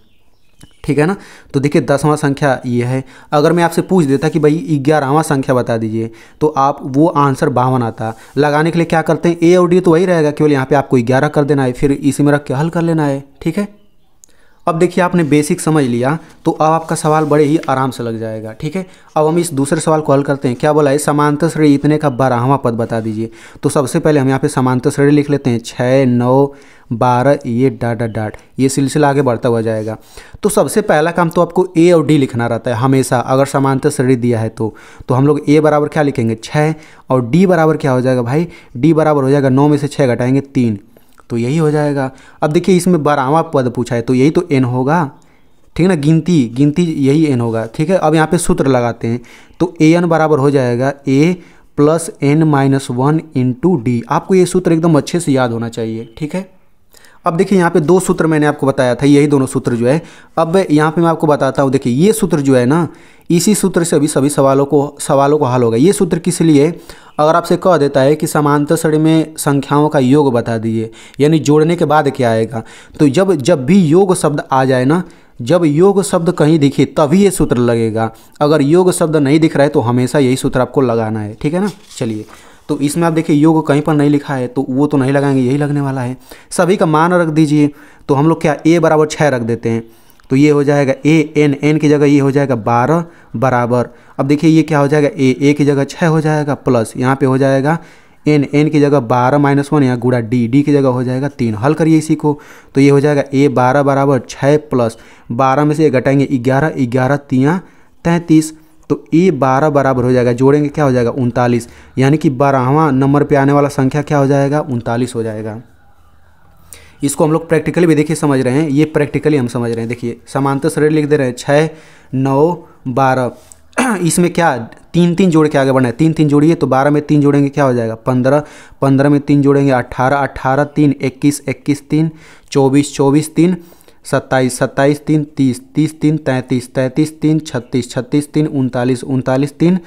ठीक है ना तो देखिए दसवां संख्या ये है अगर मैं आपसे पूछ देता कि भाई ग्यारहवां संख्या बता दीजिए तो आप वो आंसर बावन आता लगाने के लिए क्या करते हैं ए और डी तो वही रहेगा केवल यहाँ पे आपको ग्यारह कर देना है फिर इसी में रख के हल कर लेना है ठीक है अब देखिए आपने बेसिक समझ लिया तो अब आपका सवाल बड़े ही आराम से लग जाएगा ठीक है अब हम इस दूसरे सवाल को हल करते हैं क्या बोला है समांतर श्रेणी इतने का बारहवा पद बता दीजिए तो सबसे पहले हम यहाँ पे समांतर श्रेणी लिख लेते हैं छः नौ बारह ये डाट डाट डाट ये सिलसिला आगे बढ़ता हुआ जाएगा तो सबसे पहला काम तो आपको ए और डी लिखना रहता है हमेशा अगर समांतर श्रेणी दिया है तो तो हम लोग ए बराबर क्या लिखेंगे छः और डी बराबर क्या हो जाएगा भाई डी बराबर हो जाएगा नौ में से छः घटाएंगे तीन तो यही हो जाएगा अब देखिए इसमें बारहवा पद पूछा है तो यही तो एन होगा ठीक है ना गिनती गिनती यही एन होगा ठीक है अब यहाँ पे सूत्र लगाते हैं तो ए एन बराबर हो जाएगा a plus n minus one into d आपको ये सूत्र एकदम अच्छे से याद होना चाहिए ठीक है अब देखिए यहाँ पे दो सूत्र मैंने आपको बताया था यही दोनों सूत्र जो है अब यहाँ पे मैं आपको बताता हूँ देखिए ये सूत्र जो है ना इसी सूत्र से अभी सभी सवालों को सवालों को हल होगा ये सूत्र किस लिए अगर आपसे कह देता है कि समांतर श्रेणी में संख्याओं का योग बता दिए यानी जोड़ने के बाद क्या आएगा तो जब जब भी योग शब्द आ जाए ना जब योग शब्द कहीं दिखे तभी ये सूत्र लगेगा अगर योग शब्द नहीं दिख रहा है तो हमेशा यही सूत्र आपको लगाना है ठीक है ना चलिए तो इसमें आप देखिए योग कहीं पर नहीं लिखा है तो वो तो नहीं लगाएंगे यही लगने वाला है सभी का मान रख दीजिए तो हम लोग क्या ए बराबर छः रख देते हैं तो ये हो जाएगा ए एन एन की जगह ये हो जाएगा बारह बराबर अब देखिए ये क्या हो जाएगा ए ए की जगह छः हो जाएगा प्लस यहाँ पे हो जाएगा एन एन की जगह बारह माइनस वन यहाँ गुड़ा डी डी की जगह हो जाएगा तीन हल करिए इसी को तो ये हो जाएगा ए बारह बराबर छः प्लस बारह में से घटाएंगे ग्यारह ग्यारह तिया तैंतीस तो ए बारह बराबर हो जाएगा जोड़ेंगे क्या हो जाएगा उनतालीस यानी कि बारहवा नंबर पे आने वाला संख्या क्या हो जाएगा उनतालीस हो जाएगा इसको हम लोग प्रैक्टिकली भी देखिए समझ रहे हैं ये प्रैक्टिकली हम समझ रहे हैं देखिए समांतर श्रेणी लिख दे रहे हैं छः नौ बारह <clears throat> इसमें क्या तीन तीन जोड़ के आगे बढ़ना है तीन तीन जोड़िए तो बारह में तीन जोड़ेंगे क्या हो जाएगा पंद्रह पंद्रह में तीन जोड़ेंगे अट्ठारह अट्ठारह तीन इक्कीस इक्कीस तीन चौबीस चौबीस तीन सत्ताईस सत्ताईस तीन तीस तीस तीन तैंतीस तैंतीस तीन छत्तीस छत्तीस तीन उनतालीस उनतालीस तीन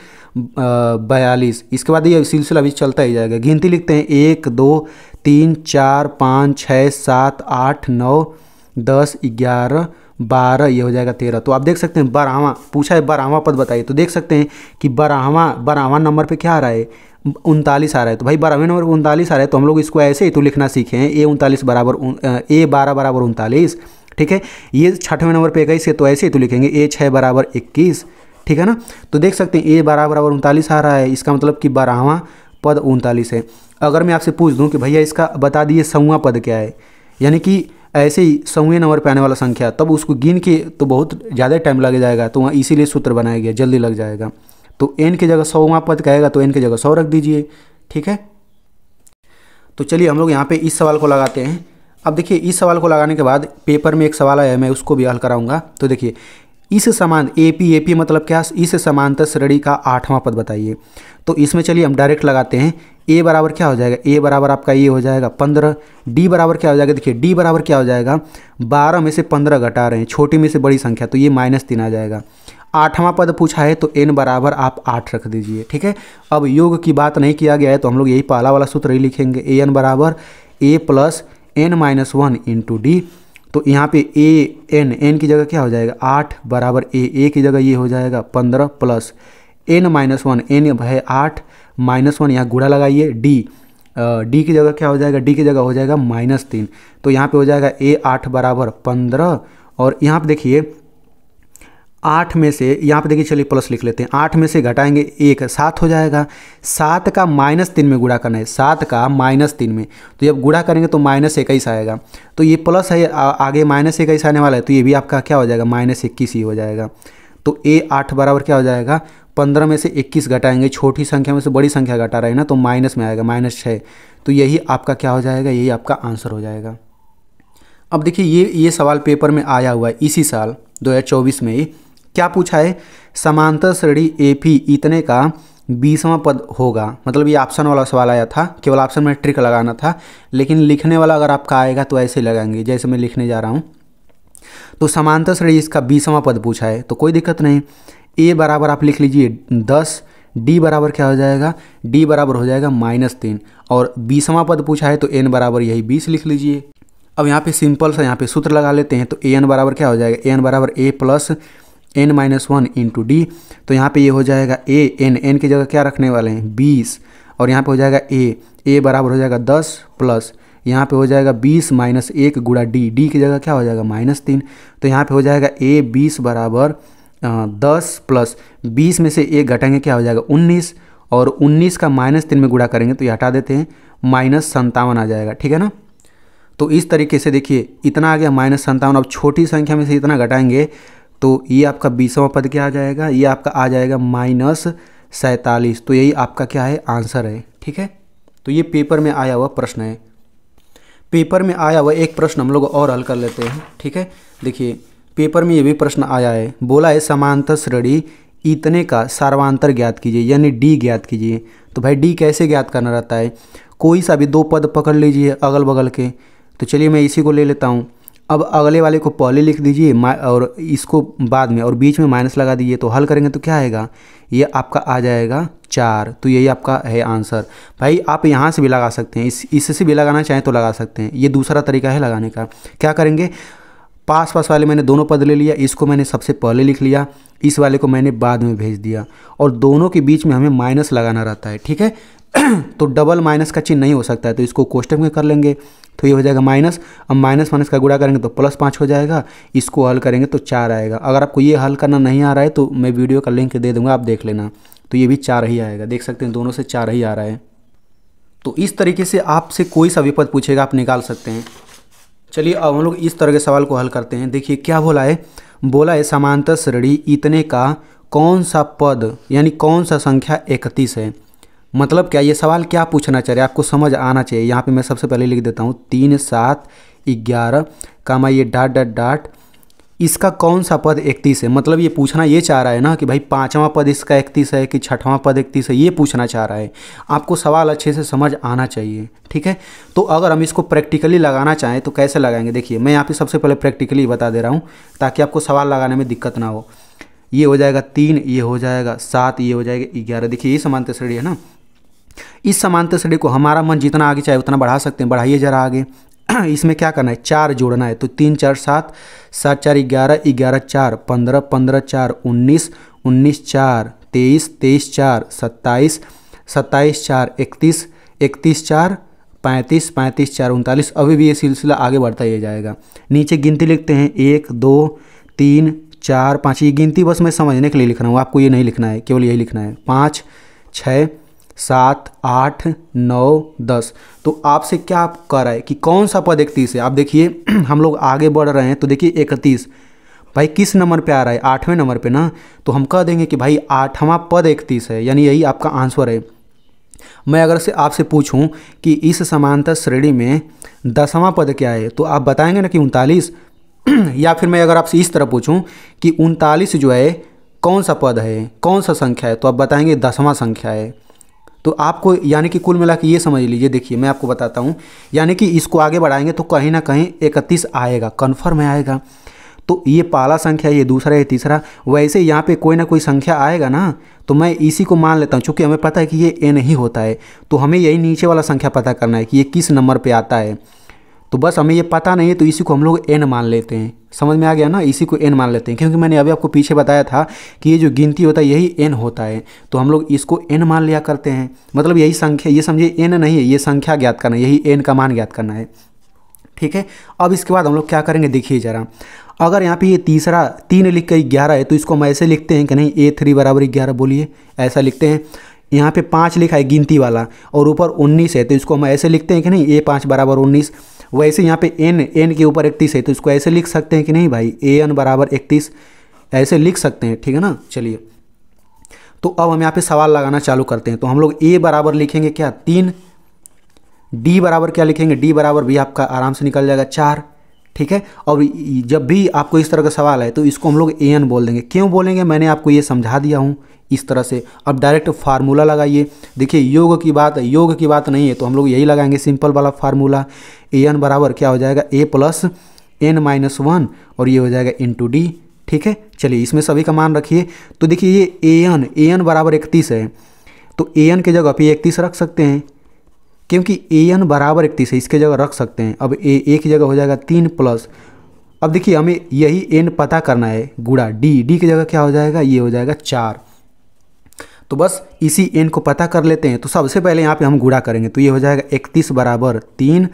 बयालीस इसके बाद ये सिलसिला भी चलता ही जाएगा गिनती लिखते हैं एक दो तीन चार पाँच छः सात आठ नौ दस ग्यारह बारह ये हो जाएगा तेरह तो आप देख सकते हैं बारहवा पूछा है बारहवा पद बताइए तो देख सकते हैं कि बारहवा बारहवा नंबर पे क्या आ रहा है उनतालीस आ रहा है तो भाई बारहवें नंबर पर उनतालीस आ रहा है तो हम लोग इसको ऐसे ही तो लिखना सीखे हैं ए उनतालीस बराबर ए बारह बराबर उनतालीस ठीक है ये छठवें नंबर पे इक्कीस है तो ऐसे ही तो लिखेंगे ए छः बराबर इक्कीस ठीक है ना तो देख सकते हैं ए बराबर बराबर उनतालीस आ रहा है इसका मतलब कि बारहवा पद उनतालीस है अगर मैं आपसे पूछ दूं कि भैया इसका बता दिए सौवा पद क्या है यानी कि ऐसे ही सौवें नंबर पर आने वाला संख्या तब उसको गिन के तो बहुत ज़्यादा टाइम लग जाएगा तो वहाँ इसीलिए सूत्र बनाया गया जल्दी लग जाएगा तो एन की जगह सौवा पद कहेगा तो एन की जगह सौ रख दीजिए ठीक है तो चलिए हम लोग यहाँ पे इस सवाल को लगाते हैं अब देखिए इस सवाल को लगाने के बाद पेपर में एक सवाल आया मैं उसको भी हल कराऊंगा तो देखिए इस समान ए पी ए पी मतलब क्या इस समांतर श्रेणी का आठवां पद बताइए तो इसमें चलिए हम डायरेक्ट लगाते हैं ए बराबर क्या हो जाएगा ए बराबर आपका ये हो जाएगा पंद्रह डी बराबर क्या हो जाएगा देखिए डी बराबर क्या हो जाएगा बारह में से पंद्रह घटा रहे हैं छोटी में से बड़ी संख्या तो ये माइनस तीन आ जाएगा आठवां पद पूछा है तो एन बराबर आप आठ रख दीजिए ठीक है अब योग की बात नहीं किया गया है तो हम लोग यही पहला वाला सूत्र ही लिखेंगे ए एन बराबर a plus n minus one into d तो यहाँ पे ए एन एन की जगह क्या हो जाएगा आठ बराबर ए ए की जगह ये हो जाएगा पंद्रह plus n minus one n है आठ माइनस वन यहाँ गुड़ा लगाइए डी डी की जगह क्या हो जाएगा डी की जगह हो जाएगा माइनस तीन तो यहाँ पे हो जाएगा ए आठ बराबर पंद्रह और यहाँ पे देखिए आठ में से यहाँ पे देखिए चलिए प्लस लिख लेते हैं आठ में से घटाएंगे एक सात हो जाएगा सात का माइनस तीन में गुड़ा करना है सात का माइनस तीन में तो जब गुड़ा करेंगे तो माइनस इक्कीस आएगा तो ये प्लस है आगे माइनस इक्कीस आने वाला है तो ये भी आपका क्या हो जाएगा माइनस इक्कीस ही हो जाएगा तो ए आठ बराबर क्या हो जाएगा पंद्रह में से इक्कीस घटाएंगे छोटी संख्या में से बड़ी संख्या घटा रहे ना तो माइनस में आएगा माइनस छः तो यही आपका क्या हो जाएगा यही आपका आंसर हो जाएगा अब देखिए ये ये सवाल पेपर में आया हुआ है इसी साल चौबीस में ही क्या पूछा है समांतर श्रेणी ए पी इतने का बीसवा पद होगा मतलब ये ऑप्शन वाला सवाल आया था केवल ऑप्शन में ट्रिक लगाना था लेकिन लिखने वाला अगर आपका आएगा तो ऐसे लगाएंगे जैसे मैं लिखने जा रहा हूँ तो समांतर श्रेणी इसका बीसवां पद पूछा है तो कोई दिक्कत नहीं ए बराबर आप लिख लीजिए दस डी बराबर क्या हो जाएगा डी बराबर हो जाएगा माइनस तीन और बीसवां पद पूछा है तो एन बराबर यही बीस लिख लीजिए अब यहाँ पे सिंपल सा यहाँ पे सूत्र लगा लेते हैं तो ए एन बराबर क्या हो जाएगा ए एन बराबर a plus n minus one into d तो यहाँ पे ये हो जाएगा ए एन एन की जगह क्या रखने वाले हैं बीस और यहाँ पे हो जाएगा ए ए बराबर हो जाएगा दस प्लस यहाँ पे हो जाएगा बीस माइनस एक गुड़ा डी डी की जगह क्या हो जाएगा माइनस तीन तो यहाँ पे हो जाएगा ए बीस बराबर दस प्लस बीस में से एक घटाएंगे क्या हो जाएगा उन्नीस और उन्नीस का माइनस तीन में गुड़ा करेंगे तो ये हटा देते हैं माइनस संतावन आ जाएगा ठीक है ना तो इस तरीके से देखिए इतना आ गया माइनस संतावन अब छोटी संख्या में से इतना घटाएंगे तो ये आपका बीसवा पद क्या आ जाएगा ये आपका आ जाएगा माइनस सैंतालीस तो यही आपका क्या है आंसर है ठीक है तो ये पेपर में आया हुआ प्रश्न है पेपर में आया हुआ एक प्रश्न हम लोग और हल कर लेते हैं ठीक है देखिए पेपर में ये भी प्रश्न आया है बोला है समांतर श्रेणी इतने का सर्वांतर ज्ञात कीजिए यानी डी ज्ञात कीजिए तो भाई डी कैसे ज्ञात करना रहता है कोई सा भी दो पद पकड़ लीजिए अगल बगल के तो चलिए मैं इसी को ले लेता हूँ अब अगले वाले को पहले लिख दीजिए और इसको बाद में और बीच में माइनस लगा दीजिए तो हल करेंगे तो क्या आएगा ये आपका आ जाएगा चार तो यही आपका है आंसर भाई आप यहाँ से भी लगा सकते हैं इस इससे भी लगाना चाहें तो लगा सकते हैं ये दूसरा तरीका है लगाने का क्या करेंगे पास पास वाले मैंने दोनों पद ले लिया इसको मैंने सबसे पहले लिख लिया इस वाले को मैंने बाद में भेज दिया और दोनों के बीच में हमें माइनस लगाना रहता है ठीक है <clears throat> तो डबल माइनस का चिन्ह नहीं हो सकता है तो इसको कोष्टक में कर लेंगे तो ये हो जाएगा माइनस अब माइनस माइनस का गुड़ा करेंगे तो प्लस पाँच हो जाएगा इसको हल करेंगे तो चार आएगा अगर आपको ये हल करना नहीं आ रहा है तो मैं वीडियो का लिंक दे दूंगा आप देख लेना तो ये भी चार ही आएगा देख सकते हैं दोनों से चार ही आ रहा है तो इस तरीके से आपसे कोई सा विपद पूछेगा आप निकाल सकते हैं चलिए अब हम लोग इस तरह के सवाल को हल करते हैं देखिए क्या बोला है बोला है समांतर श्रेणी इतने का कौन सा पद यानी कौन सा संख्या इकतीस है मतलब क्या ये सवाल क्या पूछना चाह रहे आपको समझ आना चाहिए यहाँ पे मैं सबसे पहले लिख देता हूँ तीन सात ग्यारह कामा ये डाट डाट डाट इसका कौन सा पद इकतीस है मतलब ये पूछना ये चाह रहा है ना कि भाई पाँचवा पद इसका इकतीस है कि छठवां पद इकतीस है ये पूछना चाह रहा है आपको सवाल अच्छे से समझ आना चाहिए ठीक है तो अगर हम इसको प्रैक्टिकली लगाना चाहें तो कैसे लगाएंगे देखिए मैं यहाँ पे सबसे पहले प्रैक्टिकली बता दे रहा हूँ ताकि आपको सवाल लगाने में दिक्कत ना हो ये हो जाएगा तीन ये हो जाएगा सात ये हो जाएगा ग्यारह देखिए ये समानता श्रेणी है ना इस समांतर श्रेणी को हमारा मन जितना आगे चाहे उतना बढ़ा सकते हैं बढ़ाइए जरा आगे <clears throat> इसमें क्या करना है चार जोड़ना है तो तीन चार सात सात चार ग्यारह ग्यारह चार पंद्रह पंद्रह चार उन्नीस उन्नीस चार तेईस तेईस चार सत्ताईस सत्ताईस चार इकतीस इकतीस चार पैंतीस पैंतीस चार उनतालीस अभी भी ये सिलसिला आगे बढ़ता ही जाएगा नीचे गिनती लिखते हैं एक दो तीन चार पाँच ये गिनती बस मैं समझने के लिए लिख रहा हूँ आपको ये नहीं लिखना है केवल यही लिखना है पाँच छः सात आठ नौ दस तो आपसे क्या आप कर रहा है कि कौन सा पद इकतीस है आप देखिए <clears throat> हम लोग आगे बढ़ रहे हैं तो देखिए इकतीस भाई किस नंबर पे आ रहा है आठवें नंबर पे ना तो हम कह देंगे कि भाई आठवां पद इकतीस है यानी यही आपका आंसर है मैं अगर से आपसे पूछूं कि इस समानता श्रेणी में दसवां पद क्या है तो आप बताएंगे ना कि उनतालीस <clears throat> या फिर मैं अगर आपसे इस तरह पूछूं कि उनतालीस जो है कौन सा पद है कौन सा संख्या है तो आप बताएंगे दसवां संख्या है तो आपको यानी कि कुल मिला के ये समझ लीजिए देखिए मैं आपको बताता हूँ यानी कि इसको आगे बढ़ाएंगे तो कहीं ना कहीं इकतीस आएगा कन्फर्म आएगा तो ये पहला संख्या ये दूसरा ये तीसरा वैसे यहाँ पे कोई ना कोई संख्या आएगा ना तो मैं इसी को मान लेता हूँ चूँकि हमें पता है कि ये एन ही होता है तो हमें यही नीचे वाला संख्या पता करना है कि ये किस नंबर पर आता है तो बस हमें ये पता नहीं है तो इसी को हम लोग एन मान लेते हैं समझ में आ गया ना इसी को एन मान लेते हैं क्योंकि मैंने अभी आपको पीछे बताया था कि ये जो गिनती होता है यही एन होता है तो हम लोग इसको एन मान लिया करते हैं मतलब यही संख्या ये समझिए एन नहीं है ये संख्या ज्ञात करना है यही एन का मान ज्ञात करना है ठीक है अब इसके बाद हम लोग क्या करेंगे देखिए ज़रा अगर यहाँ पे ये तीसरा तीन लिख कर ग्यारह है तो इसको हम ऐसे लिखते हैं कि नहीं ए थ्री बराबर ग्यारह बोलिए ऐसा लिखते हैं यहाँ पे पाँच लिखा है गिनती वाला और ऊपर उन्नीस है तो इसको हम ऐसे लिखते हैं कि नहीं ए पाँच बराबर उन्नीस वैसे यहाँ पे एन एन के ऊपर इकतीस है तो इसको ऐसे लिख सकते हैं कि नहीं भाई ए एन बराबर इकतीस ऐसे लिख सकते हैं ठीक है ना चलिए तो अब हम यहाँ पे सवाल लगाना चालू करते हैं तो हम लोग ए बराबर लिखेंगे क्या तीन डी बराबर क्या लिखेंगे डी बराबर भी आपका आराम से निकल जाएगा चार ठीक है और जब भी आपको इस तरह का सवाल है तो इसको हम लोग ए एन बोल देंगे क्यों बोलेंगे मैंने आपको ये समझा दिया हूँ इस तरह से अब डायरेक्ट फार्मूला लगाइए देखिए योग की बात योग की बात नहीं है तो हम लोग यही लगाएंगे सिंपल वाला फार्मूला ए एन बराबर क्या हो जाएगा a plus n minus one और ये हो जाएगा इन टू डी ठीक है चलिए इसमें सभी का मान रखिए तो देखिए ये ए एन ए एन बराबर इकतीस है तो ए एन के जगह पे इकतीस रख सकते हैं क्योंकि ए एन बराबर इकतीस है इसके जगह रख सकते हैं अब ए ए की जगह हो जाएगा तीन प्लस अब देखिए हमें यही एन पता करना है गुड़ा डी डी की जगह क्या हो जाएगा ये हो जाएगा चार तो बस इसी एन को पता कर लेते हैं तो सबसे पहले यहाँ पे हम गुड़ा करेंगे तो ये हो जाएगा इकतीस बराबर तीन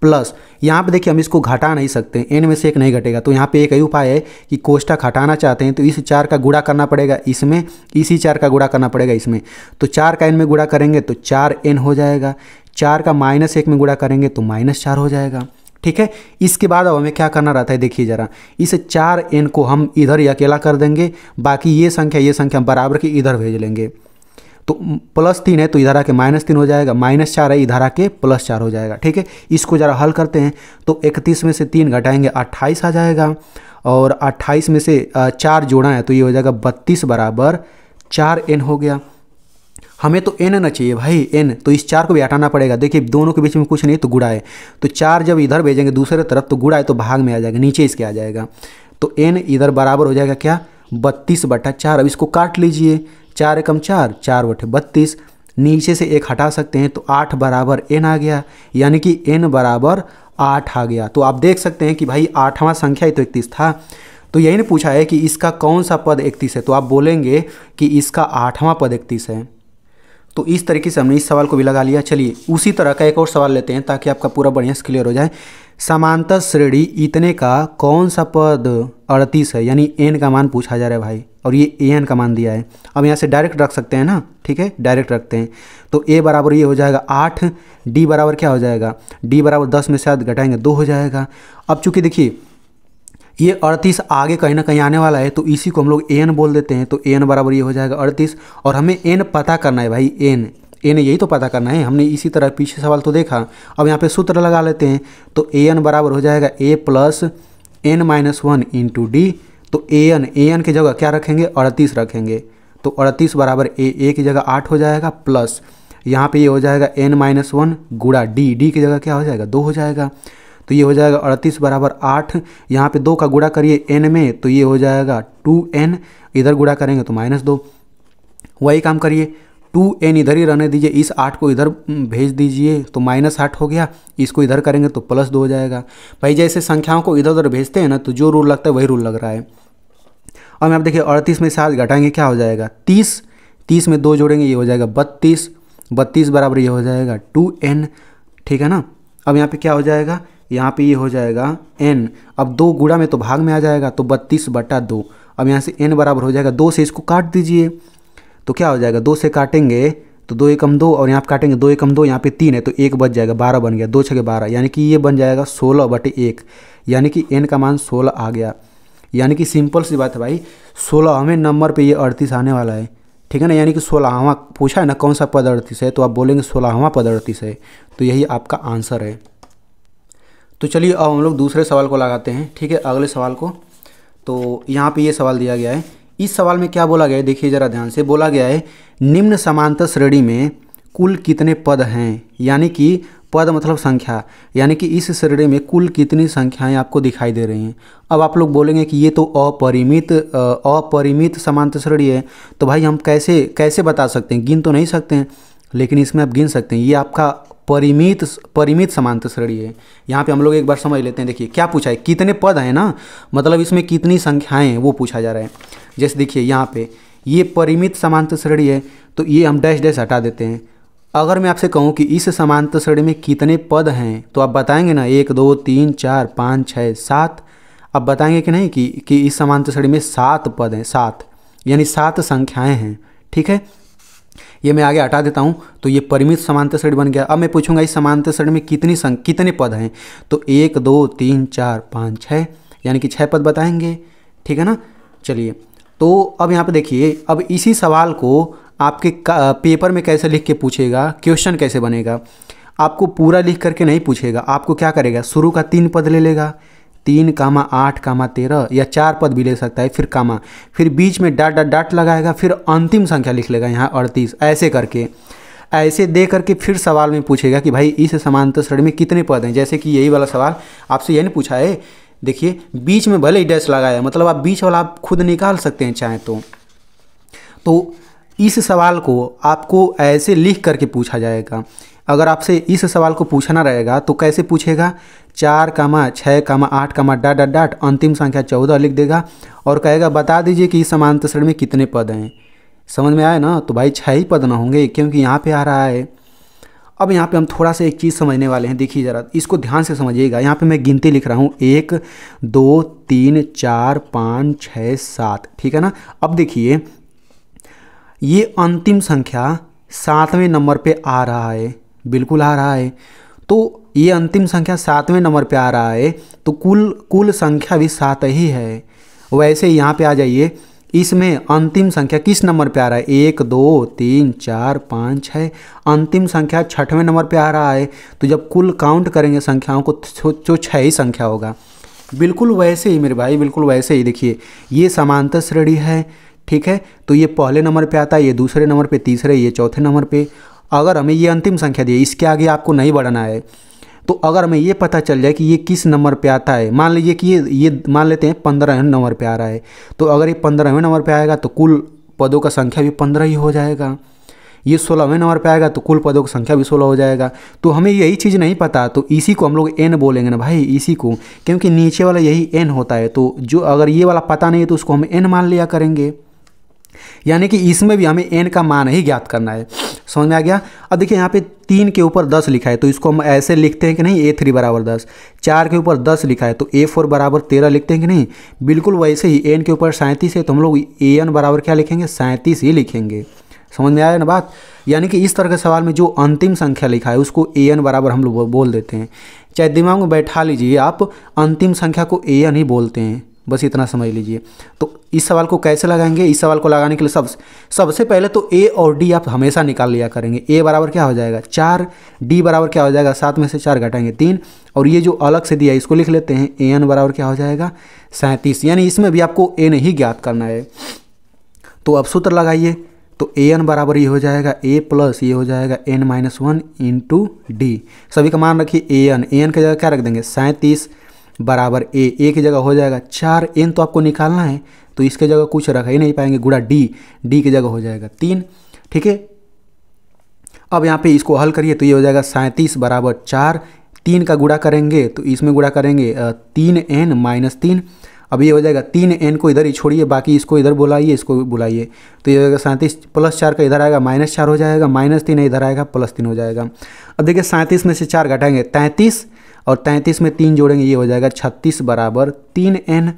प्लस यहाँ पे देखिए हम इसको घटा नहीं सकते एन में से एक नहीं घटेगा तो यहाँ पे एक ही उपाय है कि कोष्टा घटाना चाहते हैं तो इस चार का गुड़ा करना पड़ेगा इसमें इसी चार का गुड़ा करना पड़ेगा इसमें तो चार का एन में गुड़ा करेंगे तो चार एन हो जाएगा चार का माइनस एक में गुड़ा करेंगे तो माइनस चार हो जाएगा ठीक है इसके बाद अब हमें क्या करना रहता है देखिए ज़रा इस चार एन को हम इधर ही अकेला कर देंगे बाकी ये संख्या ये संख्या बराबर के इधर भेज लेंगे तो प्लस तीन है तो इधर आके माइनस तीन हो जाएगा माइनस चार है इधर आके प्लस चार हो जाएगा ठीक है इसको ज़रा हल करते हैं तो इकतीस में से तीन घटाएंगे अट्ठाईस आ जाएगा और अट्ठाईस में से चार जोड़ा है तो ये हो जाएगा बत्तीस बराबर चार एन हो गया हमें तो एन ना चाहिए भाई एन तो इस चार को भी हटाना पड़ेगा देखिए दोनों के बीच में कुछ नहीं तो गुड़ा है तो चार जब इधर भेजेंगे दूसरे तरफ तो गुड़ाए तो भाग में आ जाएगा नीचे इसके आ जाएगा तो एन इधर बराबर हो जाएगा क्या बत्तीस बटा चार अब इसको काट लीजिए चार एकम चार चार बटे बत्तीस नीचे से एक हटा सकते हैं तो आठ बराबर एन आ गया यानी कि एन बराबर आठ आ गया तो आप देख सकते हैं कि भाई आठवां संख्या ही तो इकतीस था तो यही ने पूछा है कि इसका कौन सा पद इकतीस है तो आप बोलेंगे कि इसका आठवां पद इकतीस है तो इस तरीके से हमने इस सवाल को भी लगा लिया चलिए उसी तरह का एक और सवाल लेते हैं ताकि आपका पूरा बढ़िया से क्लियर हो जाए समांतर श्रेणी इतने का कौन सा पद अड़तीस है यानी एन का मान पूछा जा रहा है भाई और ये ए एन का मान दिया है अब यहाँ से डायरेक्ट रख सकते हैं ना ठीक है डायरेक्ट रखते हैं तो ए बराबर ये हो जाएगा आठ डी बराबर क्या हो जाएगा डी बराबर दस में से आध घटाएंगे दो हो जाएगा अब चूंकि देखिए ये अड़तीस आगे कहीं ना कहीं आने वाला है तो इसी को हम लोग एन बोल देते हैं तो एन बराबर ये हो जाएगा अड़तीस और हमें एन पता करना है भाई एन एन यही तो पता करना है हमने इसी तरह पीछे सवाल तो देखा अब यहाँ पे सूत्र लगा लेते हैं तो ए एन बराबर हो जाएगा a plus n minus one into d तो ए एन ए एन की जगह क्या रखेंगे अड़तीस रखेंगे तो अड़तीस बराबर ए ए की जगह आठ हो जाएगा प्लस यहाँ पे ये हो जाएगा एन माइनस वन गुड़ा डी डी की जगह क्या हो जाएगा दो हो जाएगा तो ये हो जाएगा अड़तीस बराबर आठ यहाँ पे दो का गुड़ा करिए एन में तो ये हो जाएगा टू एन इधर गुड़ा करेंगे तो माइनस दो वही काम करिए टू एन इधर ही रहने दीजिए इस आठ को इधर भेज दीजिए तो माइनस आठ हो गया इसको इधर करेंगे तो प्लस दो हो जाएगा भाई जैसे संख्याओं को इधर उधर भेजते हैं ना तो जो रूल लगता है वही रूल लग रहा है अब आप देखिए अड़तीस में सात घटाएंगे क्या हो जाएगा तीस तीस में दो जोड़ेंगे ये हो जाएगा बत्तीस बत्तीस बराबर ये हो जाएगा टू एन ठीक है ना अब यहाँ पे क्या हो जाएगा यहाँ पे ये हो जाएगा एन अब दो गुड़ा में तो भाग में आ जाएगा तो बत्तीस बटा दो अब यहाँ से एन बराबर हो जाएगा दो से इसको काट दीजिए तो क्या हो जाएगा दो से काटेंगे तो दो एकम दो और यहाँ पे काटेंगे दो एकम दो यहाँ पे तीन है तो एक बच जाएगा बारह बन गया दो छः बारह यानी कि ये बन जाएगा सोलह बटे एक यानी कि एन का मान सोलह आ गया यानी कि सिंपल सी बात है भाई सोलह हमें नंबर पे ये अड़तीस आने वाला है ठीक है ना यानी कि सोलहवा पूछा है ना कौन सा पद अड़तीस है तो आप बोलेंगे सोलहवा पद अड़तीस है तो यही आपका आंसर है तो चलिए अब हम लोग दूसरे सवाल को लगाते हैं ठीक है अगले सवाल को तो यहाँ पे ये सवाल दिया गया है इस सवाल में क्या बोला गया है देखिए ज़रा ध्यान से बोला गया है निम्न समांतर श्रेणी में कुल कितने पद हैं यानी कि पद मतलब संख्या यानी कि इस श्रेणी में कुल कितनी संख्याएं आपको दिखाई दे रही हैं अब आप लोग बोलेंगे कि ये तो अपरिमित अपरिमित समांतर श्रेणी है तो भाई हम कैसे कैसे बता सकते हैं गिन तो नहीं सकते हैं लेकिन इसमें आप गिन सकते हैं ये आपका परिमित परिमित समांतर श्रेणी है यहाँ पे हम लोग एक बार समझ लेते हैं देखिए क्या पूछा है कितने पद हैं ना मतलब इसमें कितनी संख्याएं हैं वो पूछा जा रहा है जैसे देखिए यहाँ पे ये परिमित समांतर श्रेणी है तो ये हम डैश डैश हटा देते हैं अगर मैं आपसे कहूँ कि इस समांतर श्रेणी में कितने पद हैं तो आप बताएंगे ना एक दो तीन चार पाँच छः सात आप बताएंगे कि नहीं कि कि इस समांतर श्रेणी में सात पद हैं सात यानी सात संख्याएँ हैं ठीक है ये मैं आगे हटा देता हूँ तो ये परिमित समांतर श्रेणी बन गया अब मैं पूछूंगा इस समांतर श्रेणी में कितनी संग कितने पद हैं तो एक दो तीन चार पाँच छः यानी कि छः पद बताएंगे ठीक है ना चलिए तो अब यहाँ पे देखिए अब इसी सवाल को आपके पेपर में कैसे लिख के पूछेगा क्वेश्चन कैसे बनेगा आपको पूरा लिख करके नहीं पूछेगा आपको क्या करेगा शुरू का तीन पद ले लेगा ले तीन कामा आठ कामा तेरह या चार पद भी ले सकता है फिर कामा फिर बीच में डाट डाट डाट लगाएगा फिर अंतिम संख्या लिख लेगा यहाँ अड़तीस ऐसे करके ऐसे दे करके फिर सवाल में पूछेगा कि भाई इस समांतर श्रेणी में कितने पद हैं जैसे कि यही वाला सवाल आपसे यही पूछा है देखिए बीच में भले ही डैश लगाया मतलब आप बीच वाला आप खुद निकाल सकते हैं चाहें तो तो इस सवाल को आपको ऐसे लिख करके पूछा जाएगा अगर आपसे इस सवाल को पूछना रहेगा तो कैसे पूछेगा चार कामा छः कामा आठ कामा डाट डाट डाट अंतिम संख्या चौदह लिख देगा और कहेगा बता दीजिए कि इस समांतर श्रेणी में कितने पद हैं समझ में आए ना तो भाई छः ही पद ना होंगे क्योंकि यहाँ पे आ रहा है अब यहाँ पे हम थोड़ा सा एक चीज़ समझने वाले हैं देखिए ज़रा इसको ध्यान से समझिएगा यहाँ पे मैं गिनती लिख रहा हूँ एक दो तीन चार पाँच छः सात ठीक है ना अब देखिए ये अंतिम संख्या सातवें नंबर पे आ रहा है बिल्कुल आ रहा है तो ये अंतिम संख्या सातवें नंबर पे आ रहा है तो कुल कुल संख्या भी सात ही है वैसे यहाँ पे आ जाइए इसमें अंतिम संख्या किस नंबर पे आ रहा है एक दो तीन चार पाँच है अंतिम संख्या छठवें नंबर पे आ रहा है तो जब कुल काउंट करेंगे संख्याओं को तो छः तो ही संख्या होगा बिल्कुल वैसे ही मेरे भाई बिल्कुल वैसे ही देखिए ये समांतर श्रेणी है ठीक है तो ये पहले नंबर पे आता है ये दूसरे नंबर पे तीसरे ये चौथे नंबर पे अगर हमें ये अंतिम संख्या दी है इसके आगे आपको नहीं बढ़ना है तो अगर हमें ये पता चल जाए कि ये किस नंबर पे आता है मान लीजिए कि ये ये मान लेते हैं पंद्रहवें नंबर पे आ रहा है तो अगर ये पंद्रहवें नंबर पे आएगा तो कुल पदों का संख्या भी पंद्रह ही हो जाएगा ये सोलहवें नंबर पे आएगा तो कुल पदों की संख्या भी सोलह हो जाएगा तो हमें यही चीज़ नहीं पता तो इसी को हम लोग एन बोलेंगे ना भाई इसी को क्योंकि नीचे वाला यही एन होता है तो जो अगर ये वाला पता नहीं है तो उसको हम एन मान लिया करेंगे यानी कि इसमें भी हमें एन का मान ही ज्ञात करना है समझ में आ गया अब देखिए यहाँ पे तीन के ऊपर दस लिखा है तो इसको हम ऐसे लिखते हैं कि नहीं ए थ्री बराबर दस चार के ऊपर दस लिखा है तो ए फोर बराबर तेरह लिखते हैं कि नहीं बिल्कुल वैसे ही एन के ऊपर सैंतीस है तो हम लोग ए एन बराबर क्या लिखेंगे सैंतीस ही लिखेंगे समझ में आया ना बात यानी कि इस तरह के सवाल में जो अंतिम संख्या लिखा है उसको ए एन बराबर हम लोग बोल देते हैं चाहे दिमाग में बैठा लीजिए आप अंतिम संख्या को ए एन ही बोलते हैं बस इतना समझ लीजिए तो इस सवाल को कैसे लगाएंगे इस सवाल को लगाने के लिए सब सबसे पहले तो ए और डी आप हमेशा निकाल लिया करेंगे ए बराबर क्या हो जाएगा चार डी बराबर क्या हो जाएगा सात में से चार घटाएंगे तीन और ये जो अलग से दिया है इसको लिख लेते हैं ए एन बराबर क्या हो जाएगा सैंतीस यानी इसमें भी आपको ए नहीं ज्ञात करना है तो अब सूत्र लगाइए तो ए एन बराबर ये हो जाएगा ए प्लस ये हो जाएगा n minus one into d सभी का मान रखिए ए एन ए एन के जगह क्या रख देंगे सैंतीस बराबर ए ए की जगह हो जाएगा चार एन तो आपको निकालना है तो इसके जगह कुछ रख ही नहीं पाएंगे गुड़ा डी डी की जगह हो जाएगा तीन ठीक है अब यहाँ पे इसको हल करिए तो ये हो जाएगा सैंतीस बराबर चार तीन का गुड़ा करेंगे तो इसमें गुड़ा करेंगे तीन एन माइनस तीन अब ये हो जाएगा तीन एन को इधर ही छोड़िए बाकी इसको इधर बुलाइए इसको बुलाइए तो ये हो जाएगा सैंतीस प्लस चार का इधर आएगा माइनस चार हो जाएगा माइनस तीन इधर आएगा प्लस तीन हो जाएगा अब देखिए सैंतीस में से चार घटाएंगे तैंतीस और तैंतीस में तीन जोड़ेंगे ये हो जाएगा छत्तीस बराबर तीन एन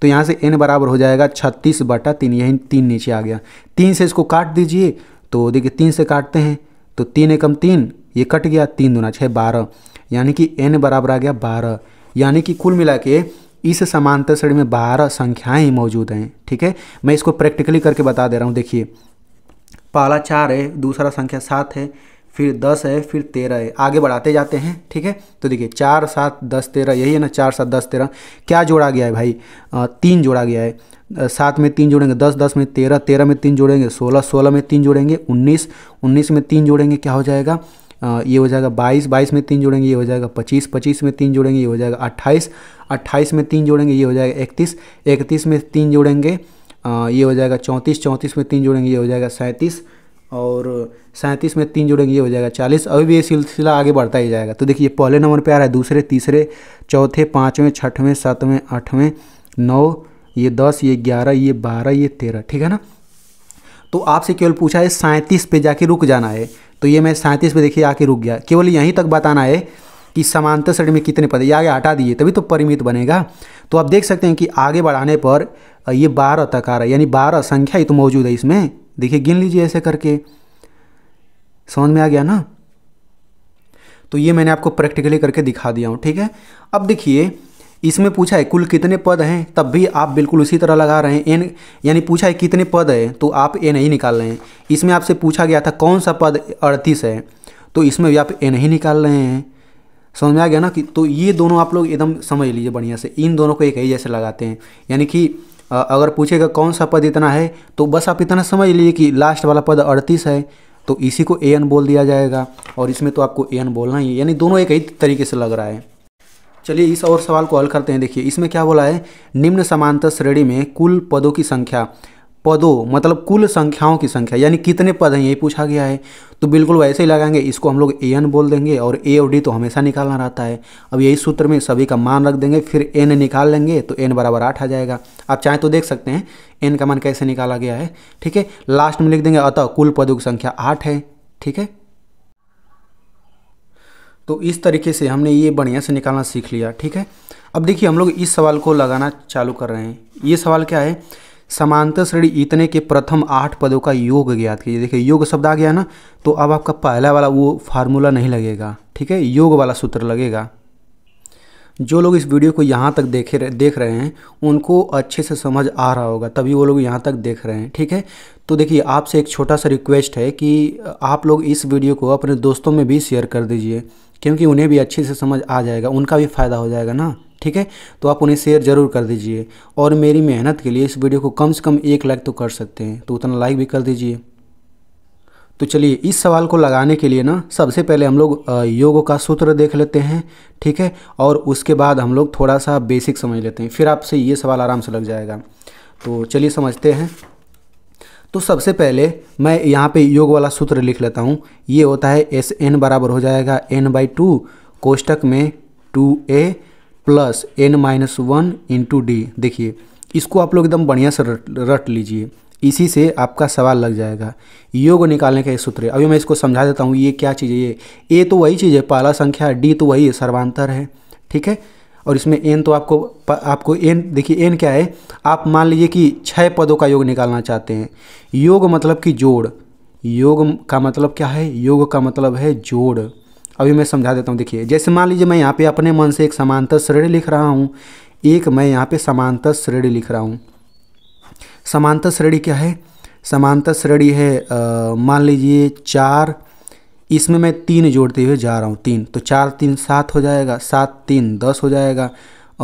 तो यहाँ से एन बराबर हो जाएगा छत्तीस बटा तीन यही तीन नीचे आ गया तीन से इसको काट दीजिए तो देखिए तीन से काटते हैं तो तीन एकम तीन ये कट गया तीन दूना छः बारह यानी कि एन बराबर आ गया बारह यानी कि कुल मिला के इस समांतर श्रेणी में बारह ही मौजूद हैं ठीक है मैं इसको प्रैक्टिकली करके बता दे रहा हूँ देखिए पहला चार है दूसरा संख्या सात है फिर दस है फिर तेरह है आगे बढ़ाते जाते हैं ठीक है तो देखिए चार सात दस तेरह यही है ना चार सात दस तेरह क्या जोड़ा गया है भाई आ, तीन जोड़ा गया है सात में तीन जोड़ेंगे दस दस में तेरह तेरह में तीन जोड़ेंगे सोलह सोलह में तीन जोड़ेंगे उन्नीस उन्नीस में तीन जोड़ेंगे क्या हो जाएगा आ, ये हो जाएगा बाईस बाईस में तीन जोड़ेंगे ये हो जाएगा पच्चीस पच्चीस में तीन जोड़ेंगे ये हो जाएगा अट्ठाईस अट्ठाईस में तीन जोड़ेंगे ये हो जाएगा इकतीस इकतीस में तीन जोड़ेंगे ये हो जाएगा चौंतीस चौंतीस में तीन जोड़ेंगे ये हो जाएगा सैंतीस और सैंतीस में तीन जुड़ेंगे ये हो जाएगा चालीस अभी भी ये सिलसिला आगे बढ़ता ही जाएगा तो देखिए पहले नंबर पे आ रहा है दूसरे तीसरे चौथे पाँचवें छठवें सातवें आठवें नौ ये दस ये ग्यारह ये बारह ये तेरह ठीक है ना तो आपसे केवल पूछा है सैंतीस पे जाके रुक जाना है तो ये मैं सैंतीस पे देखिए आके रुक गया केवल यहीं तक बताना है कि समांतर श्रेणी में कितने पद ये आगे हटा दिए तभी तो परिमित बनेगा तो आप देख सकते हैं कि आगे बढ़ाने पर ये बारह तक आ रहा है यानी बारह संख्या ही तो मौजूद है इसमें देखिए गिन लीजिए ऐसे करके समझ में आ गया ना तो ये मैंने आपको प्रैक्टिकली करके दिखा दिया हूँ ठीक है अब देखिए इसमें पूछा है कुल कितने पद हैं तब भी आप बिल्कुल उसी तरह लगा रहे हैं एन यानी पूछा है कितने पद है तो आप ए नहीं निकाल रहे हैं इसमें आपसे पूछा गया था कौन सा पद अड़तीस है तो इसमें भी आप ए नहीं निकाल रहे हैं समझ में आ गया ना कि तो ये दोनों आप लोग एकदम समझ लीजिए बढ़िया से इन दोनों को एक ही जैसे लगाते हैं यानी कि अगर पूछेगा कौन सा पद इतना है तो बस आप इतना समझ लीजिए कि लास्ट वाला पद अड़तीस है तो इसी को ए एन बोल दिया जाएगा और इसमें तो आपको ए एन बोलना ही है यानी दोनों एक ही तरीके से लग रहा है चलिए इस और सवाल को हल करते हैं देखिए इसमें क्या बोला है निम्न समांतर श्रेणी में कुल पदों की संख्या पदों मतलब कुल संख्याओं की संख्या यानी कितने पद हैं यही पूछा गया है तो बिल्कुल वैसे ही लगाएंगे इसको हम लोग ए एन बोल देंगे और ए और डी तो हमेशा निकालना रहता है अब यही सूत्र में सभी का मान रख देंगे फिर एन निकाल लेंगे तो एन बराबर आठ आ जाएगा आप चाहें तो देख सकते हैं एन का मान कैसे निकाला गया है ठीक है लास्ट में लिख देंगे अतः कुल पदों की संख्या आठ है ठीक है तो इस तरीके से हमने ये बढ़िया से निकालना सीख लिया ठीक है अब देखिए हम लोग इस सवाल को लगाना चालू कर रहे हैं ये सवाल क्या है समांतर श्रेणी इतने के प्रथम आठ पदों का योग ज्ञात कीजिए देखिए योग शब्द आ गया ना तो अब आपका पहला वाला वो फार्मूला नहीं लगेगा ठीक है योग वाला सूत्र लगेगा जो लोग इस वीडियो को यहाँ तक देखे देख रहे हैं उनको अच्छे से समझ आ रहा होगा तभी वो लोग यहाँ तक देख रहे हैं ठीक है तो देखिए आपसे एक छोटा सा रिक्वेस्ट है कि आप लोग इस वीडियो को अपने दोस्तों में भी शेयर कर दीजिए क्योंकि उन्हें भी अच्छे से समझ आ जाएगा उनका भी फ़ायदा हो जाएगा ना ठीक है तो आप उन्हें शेयर ज़रूर कर दीजिए और मेरी मेहनत के लिए इस वीडियो को कम से कम एक लाइक तो कर सकते हैं तो उतना लाइक भी कर दीजिए तो चलिए इस सवाल को लगाने के लिए ना सबसे पहले हम लोग योग का सूत्र देख लेते हैं ठीक है और उसके बाद हम लोग थोड़ा सा बेसिक समझ लेते हैं फिर आपसे ये सवाल आराम से लग जाएगा तो चलिए समझते हैं तो सबसे पहले मैं यहाँ पे योग वाला सूत्र लिख लेता हूँ ये होता है एस एन बराबर हो जाएगा एन बाई टू कोष्टक में two a plus n minus one into d देखिए इसको आप लोग एकदम बढ़िया से रट रट लीजिए इसी से आपका सवाल लग जाएगा योग निकालने का ये सूत्र है अभी मैं इसको समझा देता हूँ ये क्या चीज़ है ये ए तो वही चीज़ है पहला संख्या डी तो वही है सर्वांतर है ठीक है और इसमें एन तो आपको आपको एन देखिए एन क्या है आप मान लीजिए कि छः पदों का योग निकालना चाहते हैं योग मतलब कि जोड़ योग का मतलब क्या है योग का मतलब है जोड़ अभी मैं समझा देता हूँ देखिए जैसे मान लीजिए मैं यहाँ पे अपने मन से एक समांतर श्रेणी लिख रहा हूँ एक मैं यहाँ पे समांतर श्रेणी लिख रहा हूँ समांतर श्रेणी क्या है समांतर श्रेणी है मान लीजिए चार इसमें मैं तीन जोड़ते हुए जा रहा हूँ तीन तो चार तीन सात हो जाएगा सात तीन दस हो जाएगा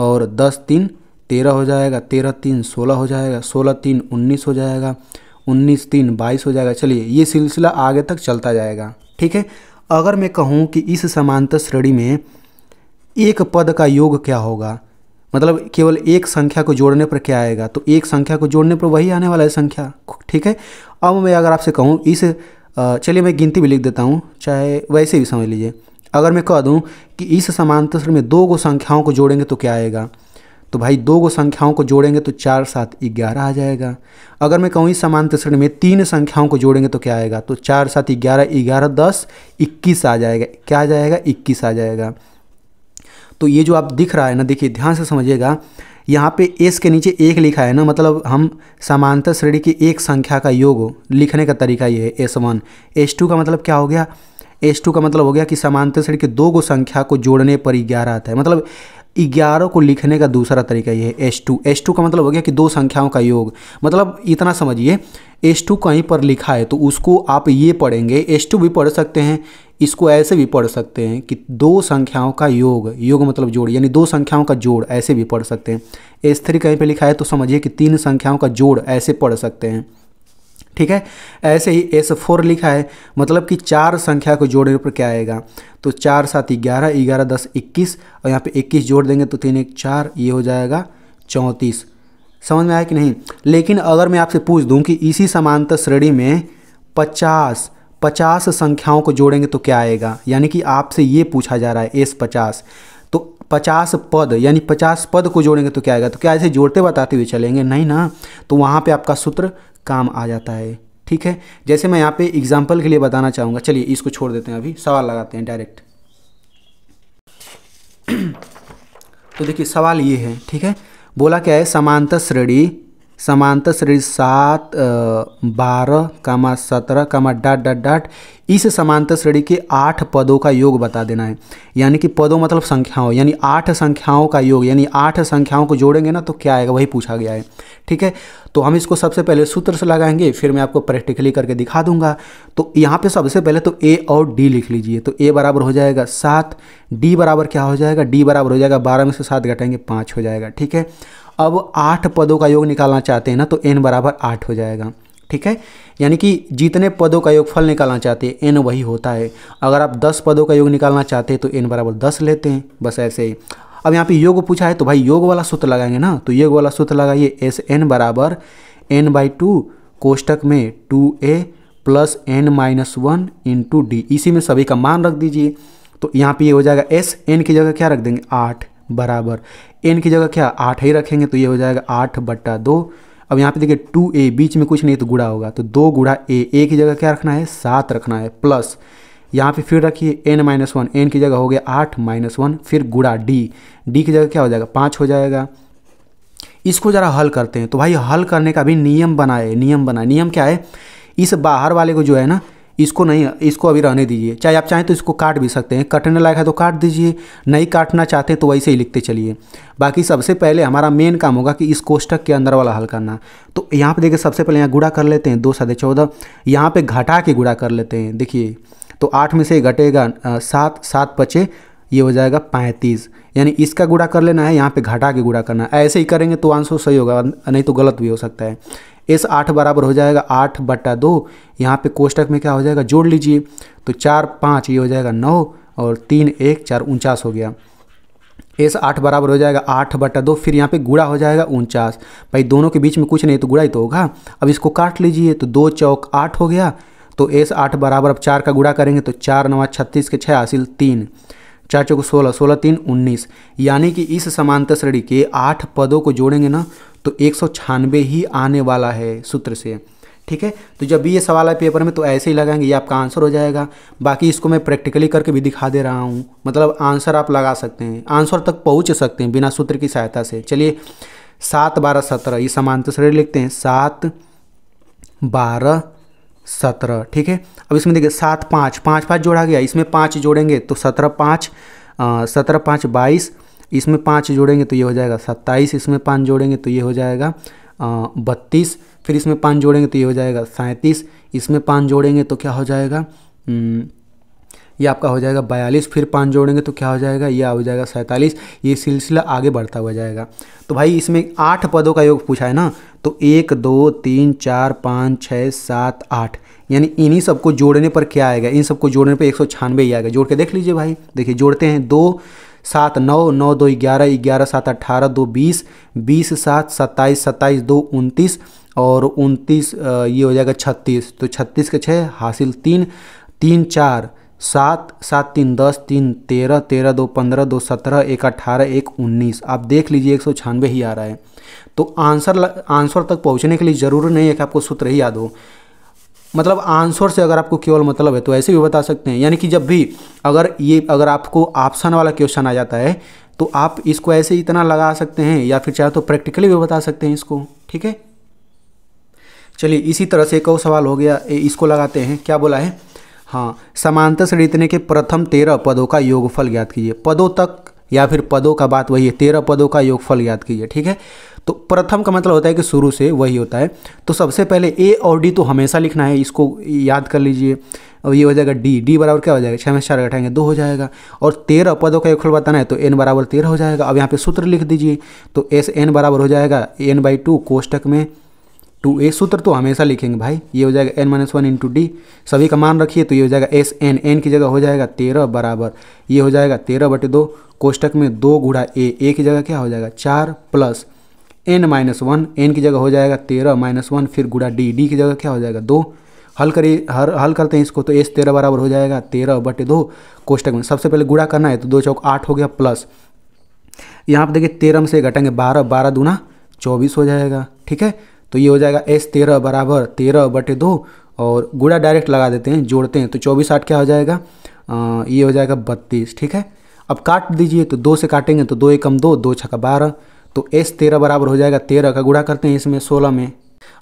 और दस तीन तेरह हो जाएगा तेरह तीन सोलह हो जाएगा सोलह तीन उन्नीस हो जाएगा उन्नीस तीन बाईस हो जाएगा चलिए ये सिलसिला आगे तक चलता जाएगा ठीक है अगर मैं कहूँ कि इस समांतर श्रेणी में एक पद का योग क्या होगा मतलब केवल एक संख्या को जोड़ने पर क्या आएगा तो एक संख्या को जोड़ने पर वही आने वाला है संख्या ठीक है अब मैं अगर आपसे कहूँ इस चलिए मैं गिनती भी लिख देता हूँ चाहे वैसे भी समझ लीजिए अगर मैं कह दूँ कि इस समांतर में दो गो संख्याओं को जोड़ेंगे तो क्या आएगा तो भाई दो गो संख्याओं को जोड़ेंगे तो चार सात ग्यारह आ जाएगा अगर मैं कहूँ इस समांतर श्रेणी में तीन संख्याओं को जोड़ेंगे तो क्या आएगा तो चार सात ग्यारह ग्यारह दस इक्कीस आ जाएगा क्या आ जाएगा इक्कीस आ जाएगा तो ये जो आप दिख रहा है ना देखिए ध्यान से समझिएगा यहाँ पे एस के नीचे एक लिखा है ना मतलब हम समांतर श्रेणी की एक संख्या का योग लिखने का तरीका ये है एस वन एस टू का मतलब क्या हो गया एस टू का मतलब हो गया कि समांतर श्रेणी के दो गो संख्या को जोड़ने पर ग्यारह आता है मतलब ग्यारह को लिखने का दूसरा तरीका ये है एस टू एस टू का मतलब हो गया कि दो संख्याओं का योग मतलब इतना समझिए एस टू कहीं पर लिखा है तो उसको आप ये पढ़ेंगे एस टू भी पढ़ सकते हैं इसको ऐसे भी पढ़ सकते हैं कि दो संख्याओं का योग योग मतलब जोड़ यानी दो संख्याओं का जोड़ ऐसे भी पढ़ सकते हैं एस थ्री कहीं पर लिखा है तो समझिए कि तीन संख्याओं का जोड़ ऐसे पढ़ सकते हैं ठीक है ऐसे ही एस फोर लिखा है मतलब कि चार संख्या को जोड़ने पर क्या आएगा तो चार सात ग्यारह ग्यारह दस इक्कीस और यहाँ पे इक्कीस जोड़ देंगे तो तीन एक चार ये हो जाएगा चौंतीस समझ में आया कि नहीं लेकिन अगर मैं आपसे पूछ दूँ कि इसी समांतर श्रेणी में पचास पचास संख्याओं को जोड़ेंगे तो क्या आएगा यानी कि आपसे ये पूछा जा रहा है एस पचास तो पचास पद यानी पचास पद को जोड़ेंगे तो क्या आएगा तो क्या ऐसे जोड़ते बताते हुए चलेंगे नहीं ना तो वहाँ पे आपका सूत्र काम आ जाता है ठीक है जैसे मैं यहाँ पे एग्जाम्पल के लिए बताना चाहूँगा चलिए इसको छोड़ देते हैं अभी सवाल लगाते हैं डायरेक्ट <clears throat> तो देखिए सवाल ये है ठीक है बोला क्या है समांतर श्रेणी समांतर श्रेणी सात बारह कमा सत्रह कमा डाट डाट डाट इस समांतर श्रेणी के आठ पदों का योग बता देना है यानी कि पदों मतलब संख्याओं यानी आठ संख्याओं का योग यानी आठ संख्याओं को जोड़ेंगे ना तो क्या आएगा वही पूछा गया है ठीक है तो हम इसको सबसे पहले सूत्र से लगाएंगे फिर मैं आपको प्रैक्टिकली करके दिखा दूंगा तो यहाँ पर सबसे पहले तो ए और डी लिख लीजिए तो ए बराबर हो जाएगा सात डी बराबर क्या हो जाएगा डी बराबर हो जाएगा बारह में से सात घटाएंगे पाँच हो जाएगा ठीक है अब आठ पदों का योग निकालना चाहते हैं ना तो एन बराबर आठ हो जाएगा ठीक है यानी कि जितने पदों का योगफल निकालना चाहते हैं एन वही होता है अगर आप दस पदों का योग निकालना चाहते हैं तो एन बराबर दस लेते हैं बस ऐसे ही अब यहाँ पे योग पूछा है तो भाई योग वाला सूत्र लगाएंगे ना तो योग वाला सूत्र लगाइए एस एन बराबर एन बाई टू कोष्टक में two a plus n minus one into d इसी में सभी का मान रख दीजिए तो यहाँ पे ये हो जाएगा एस एन की जगह क्या रख देंगे आठ बराबर एन की जगह क्या आठ ही रखेंगे तो ये हो जाएगा आठ बट्टा दो अब यहाँ पे देखिए टू ए बीच में कुछ नहीं तो गुड़ा होगा तो दो गुड़ा ए ए की जगह क्या रखना है सात रखना है प्लस यहाँ पे फिर रखिए एन माइनस वन एन की जगह हो गया आठ माइनस वन फिर गुड़ा डी डी की जगह क्या हो जाएगा पाँच हो जाएगा इसको ज़रा हल करते हैं तो भाई हल करने का भी नियम बनाए नियम बनाए नियम क्या है इस बाहर वाले को जो है ना इसको नहीं इसको अभी रहने दीजिए चाहे आप चाहें तो इसको काट भी सकते हैं कटने लायक है तो काट दीजिए नहीं काटना चाहते तो वैसे ही लिखते चलिए बाकी सबसे पहले हमारा मेन काम होगा कि इस कोष्टक के अंदर वाला हल करना तो यहाँ पर देखिए सबसे पहले यहाँ गुड़ा कर लेते हैं दो सदे चौदह यहाँ पर घटा के गुड़ा कर लेते हैं देखिए तो आठ में से घटेगा सात सात पचे ये हो जाएगा पैंतीस यानी इसका गुड़ा कर लेना है यहाँ पे घटा के गुड़ा करना है ऐसे ही करेंगे तो आंसर सही होगा नहीं तो गलत भी हो सकता है एस आठ बराबर हो जाएगा आठ बट्टा दो यहाँ पे कोष्टक में क्या हो जाएगा जोड़ लीजिए तो चार पाँच ये हो जाएगा नौ और तीन एक चार उनचास हो गया एस आठ बराबर हो जाएगा आठ बटा दो फिर यहाँ पे गुड़ा हो जाएगा उनचास भाई दोनों के बीच में कुछ नहीं तो गुड़ा ही तो होगा अब इसको काट लीजिए तो दो चौक आठ हो गया तो एस आठ बराबर अब चार का गुड़ा करेंगे तो चार नवा छत्तीस के छः हासिल तीन चार चौक सोलह सोलह तीन उन्नीस यानी कि इस समांतर श्रेणी के आठ पदों को जोड़ेंगे ना तो एक ही आने वाला है सूत्र से ठीक है तो जब भी ये सवाल है पेपर में तो ऐसे ही लगाएंगे ये आपका आंसर हो जाएगा बाकी इसको मैं प्रैक्टिकली करके भी दिखा दे रहा हूँ मतलब आंसर आप लगा सकते हैं आंसर तक पहुँच सकते हैं बिना सूत्र की सहायता से चलिए सात बारह सत्रह ये समांतर श्रेणी लिखते हैं सात बारह सत्रह ठीक है अब इसमें देखिए सात पाँच पाँच पाँच जोड़ा गया इसमें पाँच जोड़ेंगे तो सत्रह पाँच सत्रह पाँच बाईस इसमें पाँच जोड़ेंगे तो ये हो जाएगा सत्ताईस इसमें पाँच जोड़ेंगे तो ये हो जाएगा बत्तीस फिर इसमें पाँच जोड़ेंगे तो ये हो जाएगा सैंतीस इसमें पाँच जोड़ेंगे तो क्या हो जाएगा हम्म, ये आपका हो जाएगा बयालीस फिर पाँच जोड़ेंगे तो क्या हो जाएगा ये हो जाएगा सैंतालीस ये सिलसिला आगे बढ़ता हुआ जाएगा तो भाई इसमें आठ पदों का योग पूछा है ना तो एक दो तीन चार पाँच छः सात आठ यानी इन्हीं सबको जोड़ने पर क्या आएगा इन सबको जोड़ने पर एक सौ छानवे ही आएगा जोड़ के देख लीजिए भाई देखिए जोड़ते हैं दो सात नौ नौ दो ग्यारह ग्यारह सात अट्ठारह दो बीस बीस सात सत्ताईस सत्ताईस दो उनतीस और उनतीस ये हो जाएगा छत्तीस तो छत्तीस के छः हासिल तीन तीन चार सात सात तीन दस तीन तेरह तेरह दो पंद्रह दो सत्रह एक अट्ठारह एक उन्नीस आप देख लीजिए एक सौ छानवे ही आ रहा है तो आंसर आंसर तक पहुंचने के लिए ज़रूरी नहीं है कि आपको सूत्र ही याद हो मतलब आंसर से अगर आपको केवल मतलब है तो ऐसे भी बता सकते हैं यानी कि जब भी अगर ये अगर आपको ऑप्शन वाला क्वेश्चन आ जाता है तो आप इसको ऐसे इतना लगा सकते हैं या फिर चाहे तो प्रैक्टिकली भी बता सकते हैं इसको ठीक है चलिए इसी तरह से एक और सवाल हो गया इसको लगाते हैं क्या बोला है हाँ समांतर इतने के प्रथम तेरह पदों का योगफल ज्ञात कीजिए पदों तक या फिर पदों का बात वही है तेरह पदों का योगफल ज्ञात कीजिए ठीक है तो प्रथम का मतलब होता है कि शुरू से वही होता है तो सबसे पहले ए और डी तो हमेशा लिखना है इसको याद कर लीजिए अब ये हो जाएगा डी डी बराबर क्या हो जाएगा छः में चार घटाएंगे दो हो जाएगा और तेरह पदों का खुल बताना है तो एन बराबर तेरह हो जाएगा अब यहाँ पे सूत्र लिख दीजिए तो एस एन बराबर हो जाएगा एन बाई टू कोष्टक में टू ए सूत्र तो हमेशा लिखेंगे भाई ये हो जाएगा n minus one into d सभी का मान रखिए तो ये हो जाएगा एस एन एन की जगह हो जाएगा तेरह बराबर ये हो जाएगा तेरह बटे दो कोष्टक में दो गुड़ा ए ए की जगह क्या हो जाएगा चार plus n minus one n की जगह हो जाएगा तेरह माइनस वन फिर गुड़ा डी डी की जगह क्या हो जाएगा दो हल करिए हर हल करते हैं इसको तो एस तेरह बराबर हो जाएगा तेरह बटे दो कोष्टक में सबसे पहले गुड़ा करना है तो दो चौक आठ हो गया प्लस यहाँ पर देखिए तेरह में से घटेंगे बारह बारह दूना चौबीस हो जाएगा ठीक है तो ये हो जाएगा एस तेरह बराबर तेरह बटे दो और गुड़ा डायरेक्ट लगा देते हैं जोड़ते हैं तो चौबीस आठ क्या हो जाएगा आ, ये हो जाएगा बत्तीस ठीक है अब काट दीजिए तो दो से काटेंगे तो दो एक कम दो दो छका बारह तो एस तेरह बराबर हो जाएगा तेरह का गुड़ा करते हैं इसमें सोलह में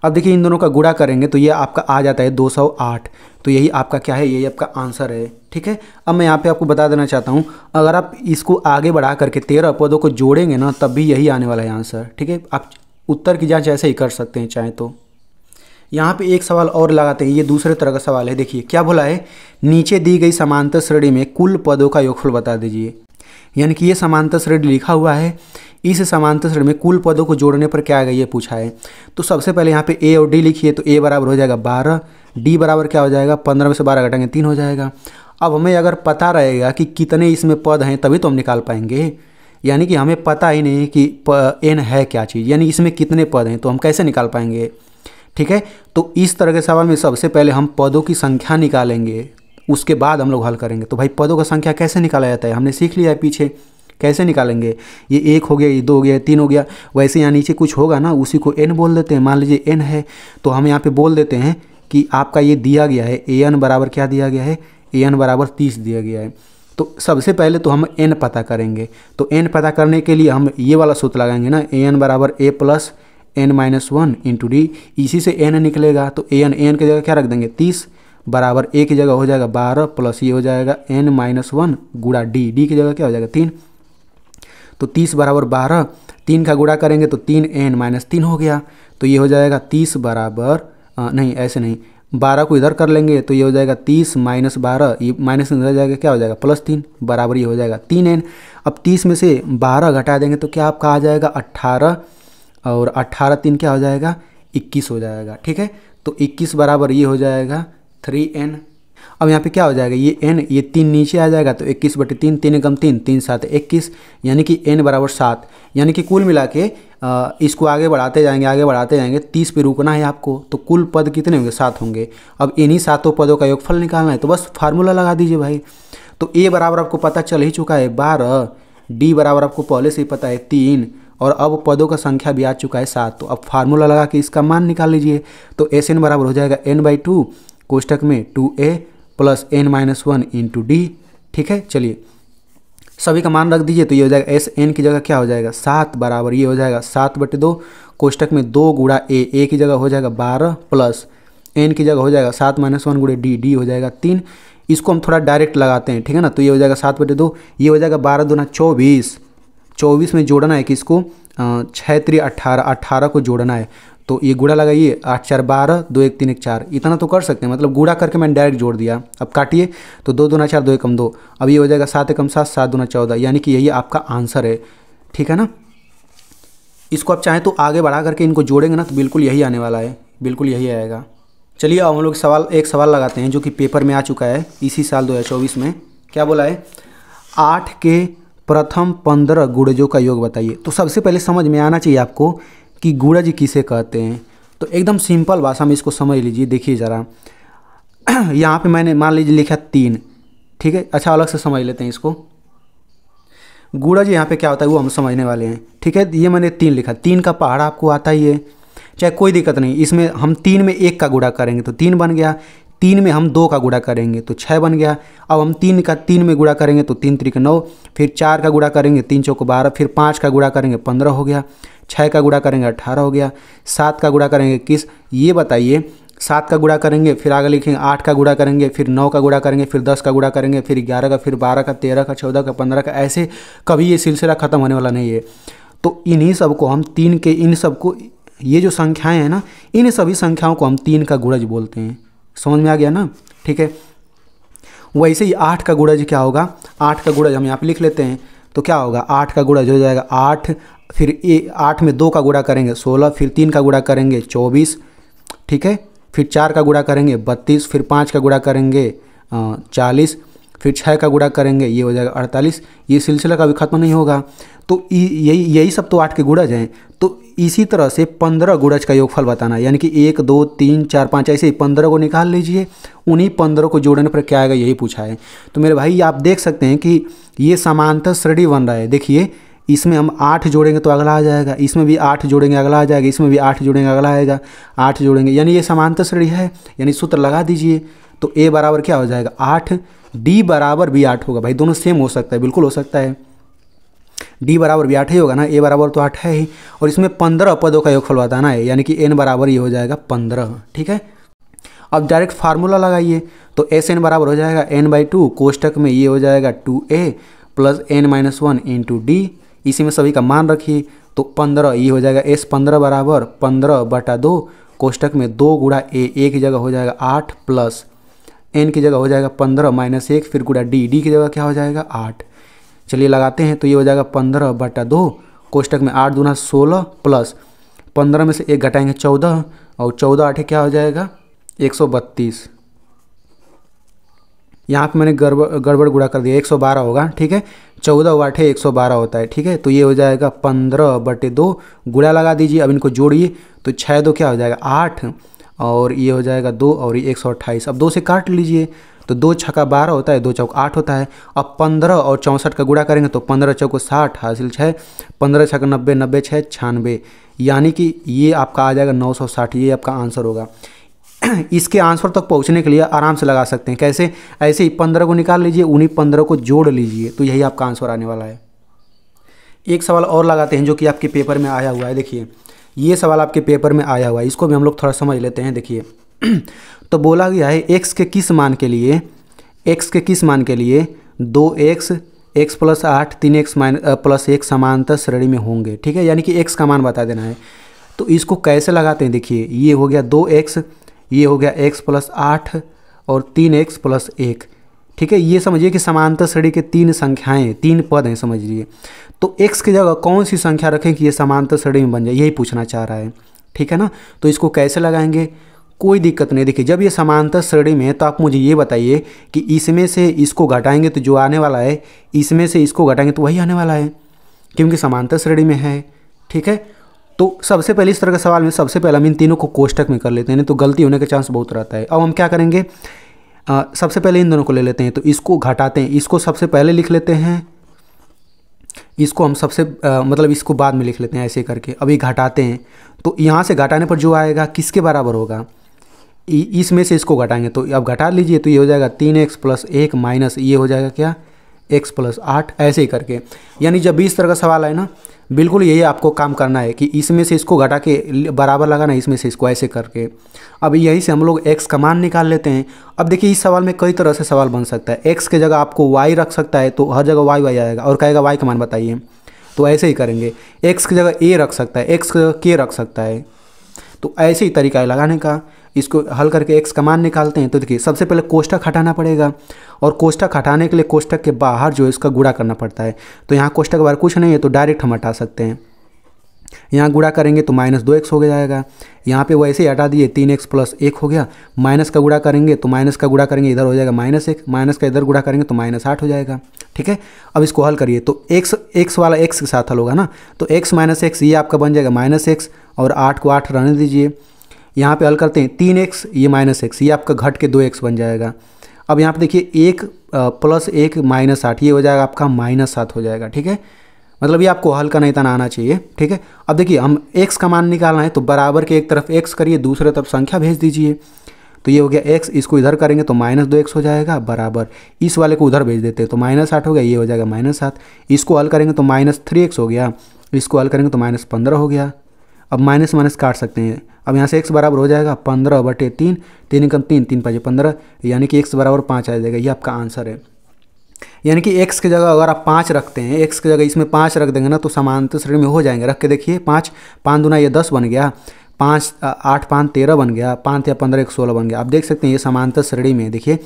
अब देखिए इन दोनों का गुड़ा करेंगे तो ये आपका आ जाता है 208 तो यही आपका क्या है यही आपका आंसर है ठीक है अब मैं यहाँ पे आपको बता देना चाहता हूँ अगर आप इसको आगे बढ़ा करके तेरह पदों को जोड़ेंगे ना तब भी यही आने वाला है आंसर ठीक है आप उत्तर की जाँच ऐसे ही कर सकते हैं चाहे तो यहाँ पे एक सवाल और लगाते हैं ये दूसरे तरह का सवाल है देखिए क्या बोला है नीचे दी गई समांतर श्रेणी में कुल पदों का योगफल बता दीजिए यानी कि ये समांतर श्रेणी लिखा हुआ है इस समांतर श्रेणी में कुल पदों को जोड़ने पर क्या आएगा ये पूछा है तो सबसे पहले यहाँ पे ए और डी लिखिए तो ए बराबर हो जाएगा बारह डी बराबर क्या हो जाएगा पंद्रह में से बारह घटाएंगे तीन हो जाएगा अब हमें अगर पता रहेगा कि कितने इसमें पद हैं तभी तो हम निकाल पाएंगे यानी कि हमें पता ही नहीं कि एन है क्या चीज़ यानी इसमें कितने पद हैं तो हम कैसे निकाल पाएंगे ठीक है तो इस तरह के सवाल में सबसे पहले हम पदों की संख्या निकालेंगे उसके बाद हम लोग हल करेंगे तो भाई पदों का संख्या कैसे निकाला जाता है हमने सीख लिया है पीछे कैसे निकालेंगे ये एक हो गया ये दो हो गया तीन हो गया वैसे यहाँ नीचे कुछ होगा ना उसी को एन बोल देते हैं मान लीजिए एन है तो हम यहाँ पर बोल देते हैं कि आपका ये दिया गया है ए एन बराबर क्या दिया गया है ए एन बराबर तीस दिया गया है तो सबसे पहले तो हम एन पता करेंगे तो एन पता करने के लिए हम ये वाला सूत्र लगाएंगे ना ए एन बराबर a plus n minus one into d इसी से एन निकलेगा तो ए एन ए एन की जगह क्या रख देंगे तीस बराबर ए की जगह हो जाएगा बारह प्लस ये हो जाएगा एन माइनस वन गुड़ा डी डी की जगह क्या हो जाएगा तीन तो तीस बराबर बारह तीन का गुड़ा करेंगे तो तीन एन माइनस तीन हो गया तो ये हो जाएगा तीस बराबर नहीं ऐसे नहीं बारह को इधर कर लेंगे तो ये हो जाएगा तीस माइनस बारह ये माइनस इधर जाएगा क्या हो जाएगा प्लस तीन बराबर ये हो जाएगा तीन एन अब तीस में से बारह घटा देंगे तो क्या आपका आ जाएगा अट्ठारह और अट्ठारह तीन क्या हो जाएगा इक्कीस हो जाएगा ठीक है तो इक्कीस बराबर ये हो जाएगा थ्री एन अब यहाँ पे क्या हो जाएगा ये एन ये तीन नीचे आ जाएगा तो इक्कीस बटे तीन तीन एकम तीन तीन सात इक्कीस यानी कि एन बराबर सात यानी कि कुल मिला के इसको आगे बढ़ाते जाएंगे आगे बढ़ाते जाएंगे तीस पे रुकना है आपको तो कुल पद कितने होंगे सात होंगे अब इन्हीं सातों पदों का योगफल निकालना है तो बस फार्मूला लगा दीजिए भाई तो ए बराबर आपको पता चल ही चुका है बारह डी बराबर आपको पहले से ही पता है तीन और अब पदों का संख्या भी आ चुका है सात तो अब फार्मूला लगा के इसका मान निकाल लीजिए तो एस एन बराबर हो जाएगा एन बाई टू कोष्टक में two a plus n minus one into d ठीक है चलिए सभी का मान रख दीजिए तो ये हो जाएगा एस एन की जगह क्या हो जाएगा सात बराबर ये हो जाएगा सात बटे दो कोष्टक में दो गुड़ा ए ए की जगह हो जाएगा बारह प्लस एन की जगह हो जाएगा सात माइनस वन गुड़े डी डी हो जाएगा तीन इसको हम थोड़ा डायरेक्ट लगाते हैं ठीक है ना तो ये हो जाएगा सात बटे दो ये हो जाएगा बारह दो ना चौबीस चौबीस में जोड़ना है किसको छः त्री अट्ठारह अट्ठारह को जोड़ना है तो ये गुड़ा लगाइए आठ चार बारह दो एक तीन एक चार इतना तो कर सकते हैं मतलब गुड़ा करके मैंने डायरेक्ट जोड़ दिया अब काटिए तो दो दो ना चार दो एकम दो अब ये हो जाएगा सात एकम सात सात दो ना चौदह यानी कि यही आपका आंसर है ठीक है ना इसको आप चाहें तो आगे बढ़ा करके इनको जोड़ेंगे ना तो बिल्कुल यही आने वाला है बिल्कुल यही आएगा चलिए अब हम लोग सवाल एक सवाल लगाते हैं जो कि पेपर में आ चुका है इसी साल दो में क्या बोला है आठ के प्रथम पंद्रह गुड़जों का योग बताइए तो सबसे पहले समझ में आना चाहिए आपको कि जी किसे कहते हैं तो एकदम सिंपल भाषा में इसको समझ लीजिए देखिए ज़रा <clears throat> यहाँ पे मैंने मान लीजिए लिखा तीन ठीक है अच्छा अलग से समझ लेते हैं इसको जी यहाँ पे क्या होता है वो हम समझने वाले हैं ठीक है ये मैंने तीन लिखा तीन का पहाड़ आपको आता ही है चाहे कोई दिक्कत नहीं इसमें हम तीन में एक का गुड़ा करेंगे तो तीन बन गया तीन में हम दो का गुड़ा करेंगे तो छः बन गया अब हम तीन का तीन में गुड़ा करेंगे तो तीन तरीके नौ फिर चार का गुड़ा करेंगे तीन चौक बारह फिर पाँच का गुड़ा करेंगे पंद्रह हो गया छः का गुड़ा करेंगे अट्ठारह हो गया सात का गुड़ा करेंगे किस ये बताइए सात का गुड़ा करेंगे फिर आगे लिखेंगे आठ का गुड़ा करेंगे फिर नौ का गुड़ा करेंगे फिर दस का गुड़ा करेंगे फिर ग्यारह का फिर बारह का तेरह का चौदह का पंद्रह का ऐसे कभी ये सिलसिला ख़त्म होने वाला नहीं है तो इन्हीं सब को हम तीन के इन सब को ये जो संख्याएं हैं ना इन सभी संख्याओं को हम तीन का गुड़ज बोलते हैं समझ में आ गया ना ठीक है वैसे ही आठ का गुड़ज क्या होगा आठ का गुड़ज हम यहाँ पे लिख लेते हैं तो क्या होगा आठ का गुड़ज हो जाएगा आठ फिर ए आठ में दो का गुड़ा करेंगे सोलह फिर तीन का गुड़ा करेंगे चौबीस ठीक है फिर चार का गुड़ा करेंगे बत्तीस फिर पाँच का गुड़ा करेंगे चालीस फिर छः का गुड़ा करेंगे ये हो जाएगा अड़तालीस ये सिलसिला का भी ख़त्म नहीं होगा तो यही यही सब तो आठ के गुड़ज हैं तो इसी तरह से पंद्रह गुड़ज का योगफल बताना यानी कि एक दो तीन चार पाँच ऐसे ही पंद्रह को निकाल लीजिए उन्हीं पंद्रह को जोड़ने पर क्या आएगा यही पूछा है तो मेरे भाई आप देख सकते हैं कि ये समांतर श्रेणी बन रहा है देखिए इसमें हम आठ जोड़ेंगे तो अगला आ जाएगा इसमें भी आठ जोड़ेंगे अगला आ जाएगा इसमें भी आठ जोड़ेंगे अगला आएगा आठ जोड़ेंगे यानी ये समांतर श्रेणी है यानी सूत्र लगा दीजिए तो ए बराबर क्या हो जाएगा आठ डी बराबर बी आठ होगा भाई दोनों सेम हो सकता है बिल्कुल हो सकता है डी बराबर भी आठ ही होगा ना ए बराबर तो आठ है ही और इसमें पंद्रह पदों का योगफल बताना है यानी कि एन बराबर ये हो जाएगा पंद्रह ठीक है अब डायरेक्ट फार्मूला लगाइए तो एस एन बराबर हो जाएगा एन बाई टू कोष्टक में ये हो जाएगा two a plus n minus one into d इसी में सभी का मान रखिए तो पंद्रह ये हो जाएगा एस पंद्रह बराबर पंद्रह बटा दो कोष्टक में दो गुड़ा ए एक जगह हो जाएगा आठ प्लस एन की जगह हो जाएगा पंद्रह माइनस एक फिर गुड़ा डी डी की जगह क्या हो जाएगा आठ चलिए लगाते हैं तो ये हो जाएगा पंद्रह बटा दो कोष्टक में आठ दूना सोलह प्लस पंद्रह में से एक घटाएंगे चौदह और चौदह आठे क्या हो जाएगा एक सौ बत्तीस यहाँ पर मैंने गड़बड़ गड़बड़ गुड़ा कर दिया एक सौ बारह होगा ठीक है चौदह वाठे एक सौ बारह होता है ठीक है तो ये हो जाएगा पंद्रह बटे दो गुड़ा लगा दीजिए अब इनको जोड़िए तो छः दो क्या हो जाएगा आठ और ये हो जाएगा दो और ये एक सौ अट्ठाईस अब दो से काट लीजिए तो दो छका बारह होता है दो चौक आठ होता है अब पंद्रह और चौंसठ का गुड़ा करेंगे तो पंद्रह चौको साठ हासिल छः पंद्रह छका नब्बे नब्बे छः छानबे यानी कि ये आपका आ जाएगा नौ सौ साठ ये आपका आंसर होगा <clears throat> इसके आंसर तक पहुंचने के लिए आराम से लगा सकते हैं कैसे ऐसे ही पंद्रह को निकाल लीजिए उन्हीं पंद्रह को जोड़ लीजिए तो यही आपका आंसर आने वाला है एक सवाल और लगाते हैं जो कि आपके पेपर में आया हुआ है देखिए ये सवाल आपके पेपर में आया हुआ है इसको भी हम लोग थोड़ा समझ लेते हैं देखिए <clears throat> तो बोला गया है एक्स के किस मान के लिए एक्स के किस मान के लिए दो एक्स एक्स प्लस आठ तीन एक्स माइन प्लस एक समांतर श्रेणी में होंगे ठीक है यानी कि एक्स का मान बता देना है तो इसको कैसे लगाते हैं देखिए ये हो गया दो एक्स ये हो गया एक्स प्लस आठ और तीन एक्स प्लस एक ठीक है ये समझिए कि समांतर श्रेणी के तीन संख्याएं तीन पद हैं समझ लीजिए तो एक्स की जगह कौन सी संख्या रखें कि ये समांतर श्रेणी में बन जाए यही पूछना चाह रहा है ठीक है ना तो इसको कैसे लगाएंगे कोई दिक्कत नहीं देखिए जब ये समांतर श्रेणी में है तो आप मुझे ये बताइए कि इसमें से इसको घटाएंगे तो जो आने वाला है इसमें से इसको घटाएंगे तो वही आने वाला है क्योंकि समांतर श्रेणी में है ठीक है तो सबसे पहले इस तरह के सवाल में सबसे पहले हम इन तीनों को कोष्टक में कर लेते हैं नहीं तो गलती होने का चांस बहुत रहता है अब हम क्या करेंगे आ, सबसे पहले इन दोनों को ले लेते हैं तो इसको घटाते हैं इसको सबसे पहले लिख लेते हैं इसको हम सबसे आ, मतलब इसको बाद में लिख लेते हैं ऐसे करके अभी घटाते हैं तो यहाँ से घटाने पर जो आएगा किसके बराबर होगा इसमें से इसको घटाएंगे तो अब घटा लीजिए तो ये हो जाएगा तीन एक्स प्लस एक माइनस ये हो जाएगा क्या एक्स प्लस आठ ऐसे ही करके यानी जब भी इस तरह का सवाल आए ना बिल्कुल यही आपको काम करना है कि इसमें से इसको घटा के बराबर लगाना इसमें से इसको ऐसे करके अब यहीं से हम लोग एक्स का मान निकाल लेते हैं अब देखिए इस सवाल में कई तरह से सवाल बन सकता है एक्स के जगह आपको वाई रख सकता है तो हर जगह वाई वाई आएगा और कहेगा वाई का मान बताइए तो ऐसे ही करेंगे एक्स की जगह ए रख सकता है एक्स की जगह के रख सकता है तो ऐसे ही तरीका है लगाने का इसको हल करके एक्स का मान निकालते हैं तो देखिए सबसे पहले कोष्टक हटाना पड़ेगा और कोष्टक हटाने के लिए कोष्टक के बाहर जो है इसका गुड़ा करना पड़ता है तो यहाँ कोष्टक बाहर कुछ नहीं है तो डायरेक्ट हम हटा सकते हैं यहाँ गुड़ा करेंगे तो माइनस दो एक्स हो जाएगा यहाँ पे वैसे ही हटा दिए तीन एक्स प्लस एक हो गया माइनस का गुड़ा करेंगे तो माइनस का गुड़ा करेंगे इधर हो जाएगा माइनस एक माइनस का इधर गुड़ा करेंगे तो माइनस आठ हो जाएगा ठीक है अब इसको हल करिए तो एक्स एक्स वाला एक्स के साथ हल होगा ना तो एक्स माइनस एक्स ये आपका बन जाएगा माइनस एक्स और आठ को आठ रहने दीजिए यहाँ पे हल करते हैं तीन एक्स ये माइनस एक्स ये आपका घट के दो एक्स बन जाएगा अब यहाँ पे देखिए एक प्लस एक माइनस आठ ये हो जाएगा आपका माइनस सात हो जाएगा ठीक है मतलब ये आपको हल का नहीं तना आना चाहिए ठीक है अब देखिए हम एक्स का मान निकालना है तो बराबर के एक तरफ एक्स करिए दूसरे तरफ संख्या भेज दीजिए तो ये हो गया एक्स इसको इधर करेंगे तो माइनस दो एक्स हो जाएगा बराबर इस वाले को उधर भेज देते हैं तो माइनस आठ हो गया ये हो जाएगा माइनस सात इसको हल करेंगे तो माइनस थ्री एक्स हो गया इसको हल करेंगे तो माइनस पंद्रह हो गया अब माइनस माइनस काट सकते हैं अब यहाँ से एक्स बराबर हो जाएगा पंद्रह बटे तीन तीन कम तीन तीन पाँच पंद्रह यानी कि एक्स बराबर पाँच आ जाएगा ये आपका आंसर है यानी कि एक्स की जगह अगर आप पाँच रखते हैं एक्स की जगह इसमें पाँच रख देंगे ना तो समांतर श्रेणी में हो जाएंगे रख के देखिए पाँच पाँच दुना ये दस बन गया पाँच आठ पाँच तेरह बन गया पाँच या पंद्रह एक सोलह बन गया आप देख सकते हैं ये समांतर श्रेणी में देखिए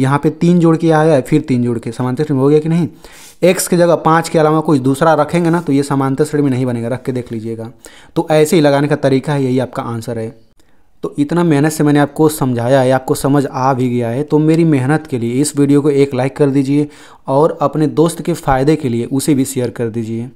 यहाँ पे तीन जोड़ के आया फिर तीन जोड़ के समांतर श्रेणी में हो गया कि नहीं एक्स की जगह पाँच के अलावा कोई दूसरा रखेंगे ना तो ये समांतर श्रेणी में नहीं बनेगा रख के देख लीजिएगा तो ऐसे ही लगाने का तरीका है यही आपका आंसर है तो इतना मेहनत से मैंने आपको समझाया है आपको समझ आ भी गया है तो मेरी मेहनत के लिए इस वीडियो को एक लाइक कर दीजिए और अपने दोस्त के फ़ायदे के लिए उसे भी शेयर कर दीजिए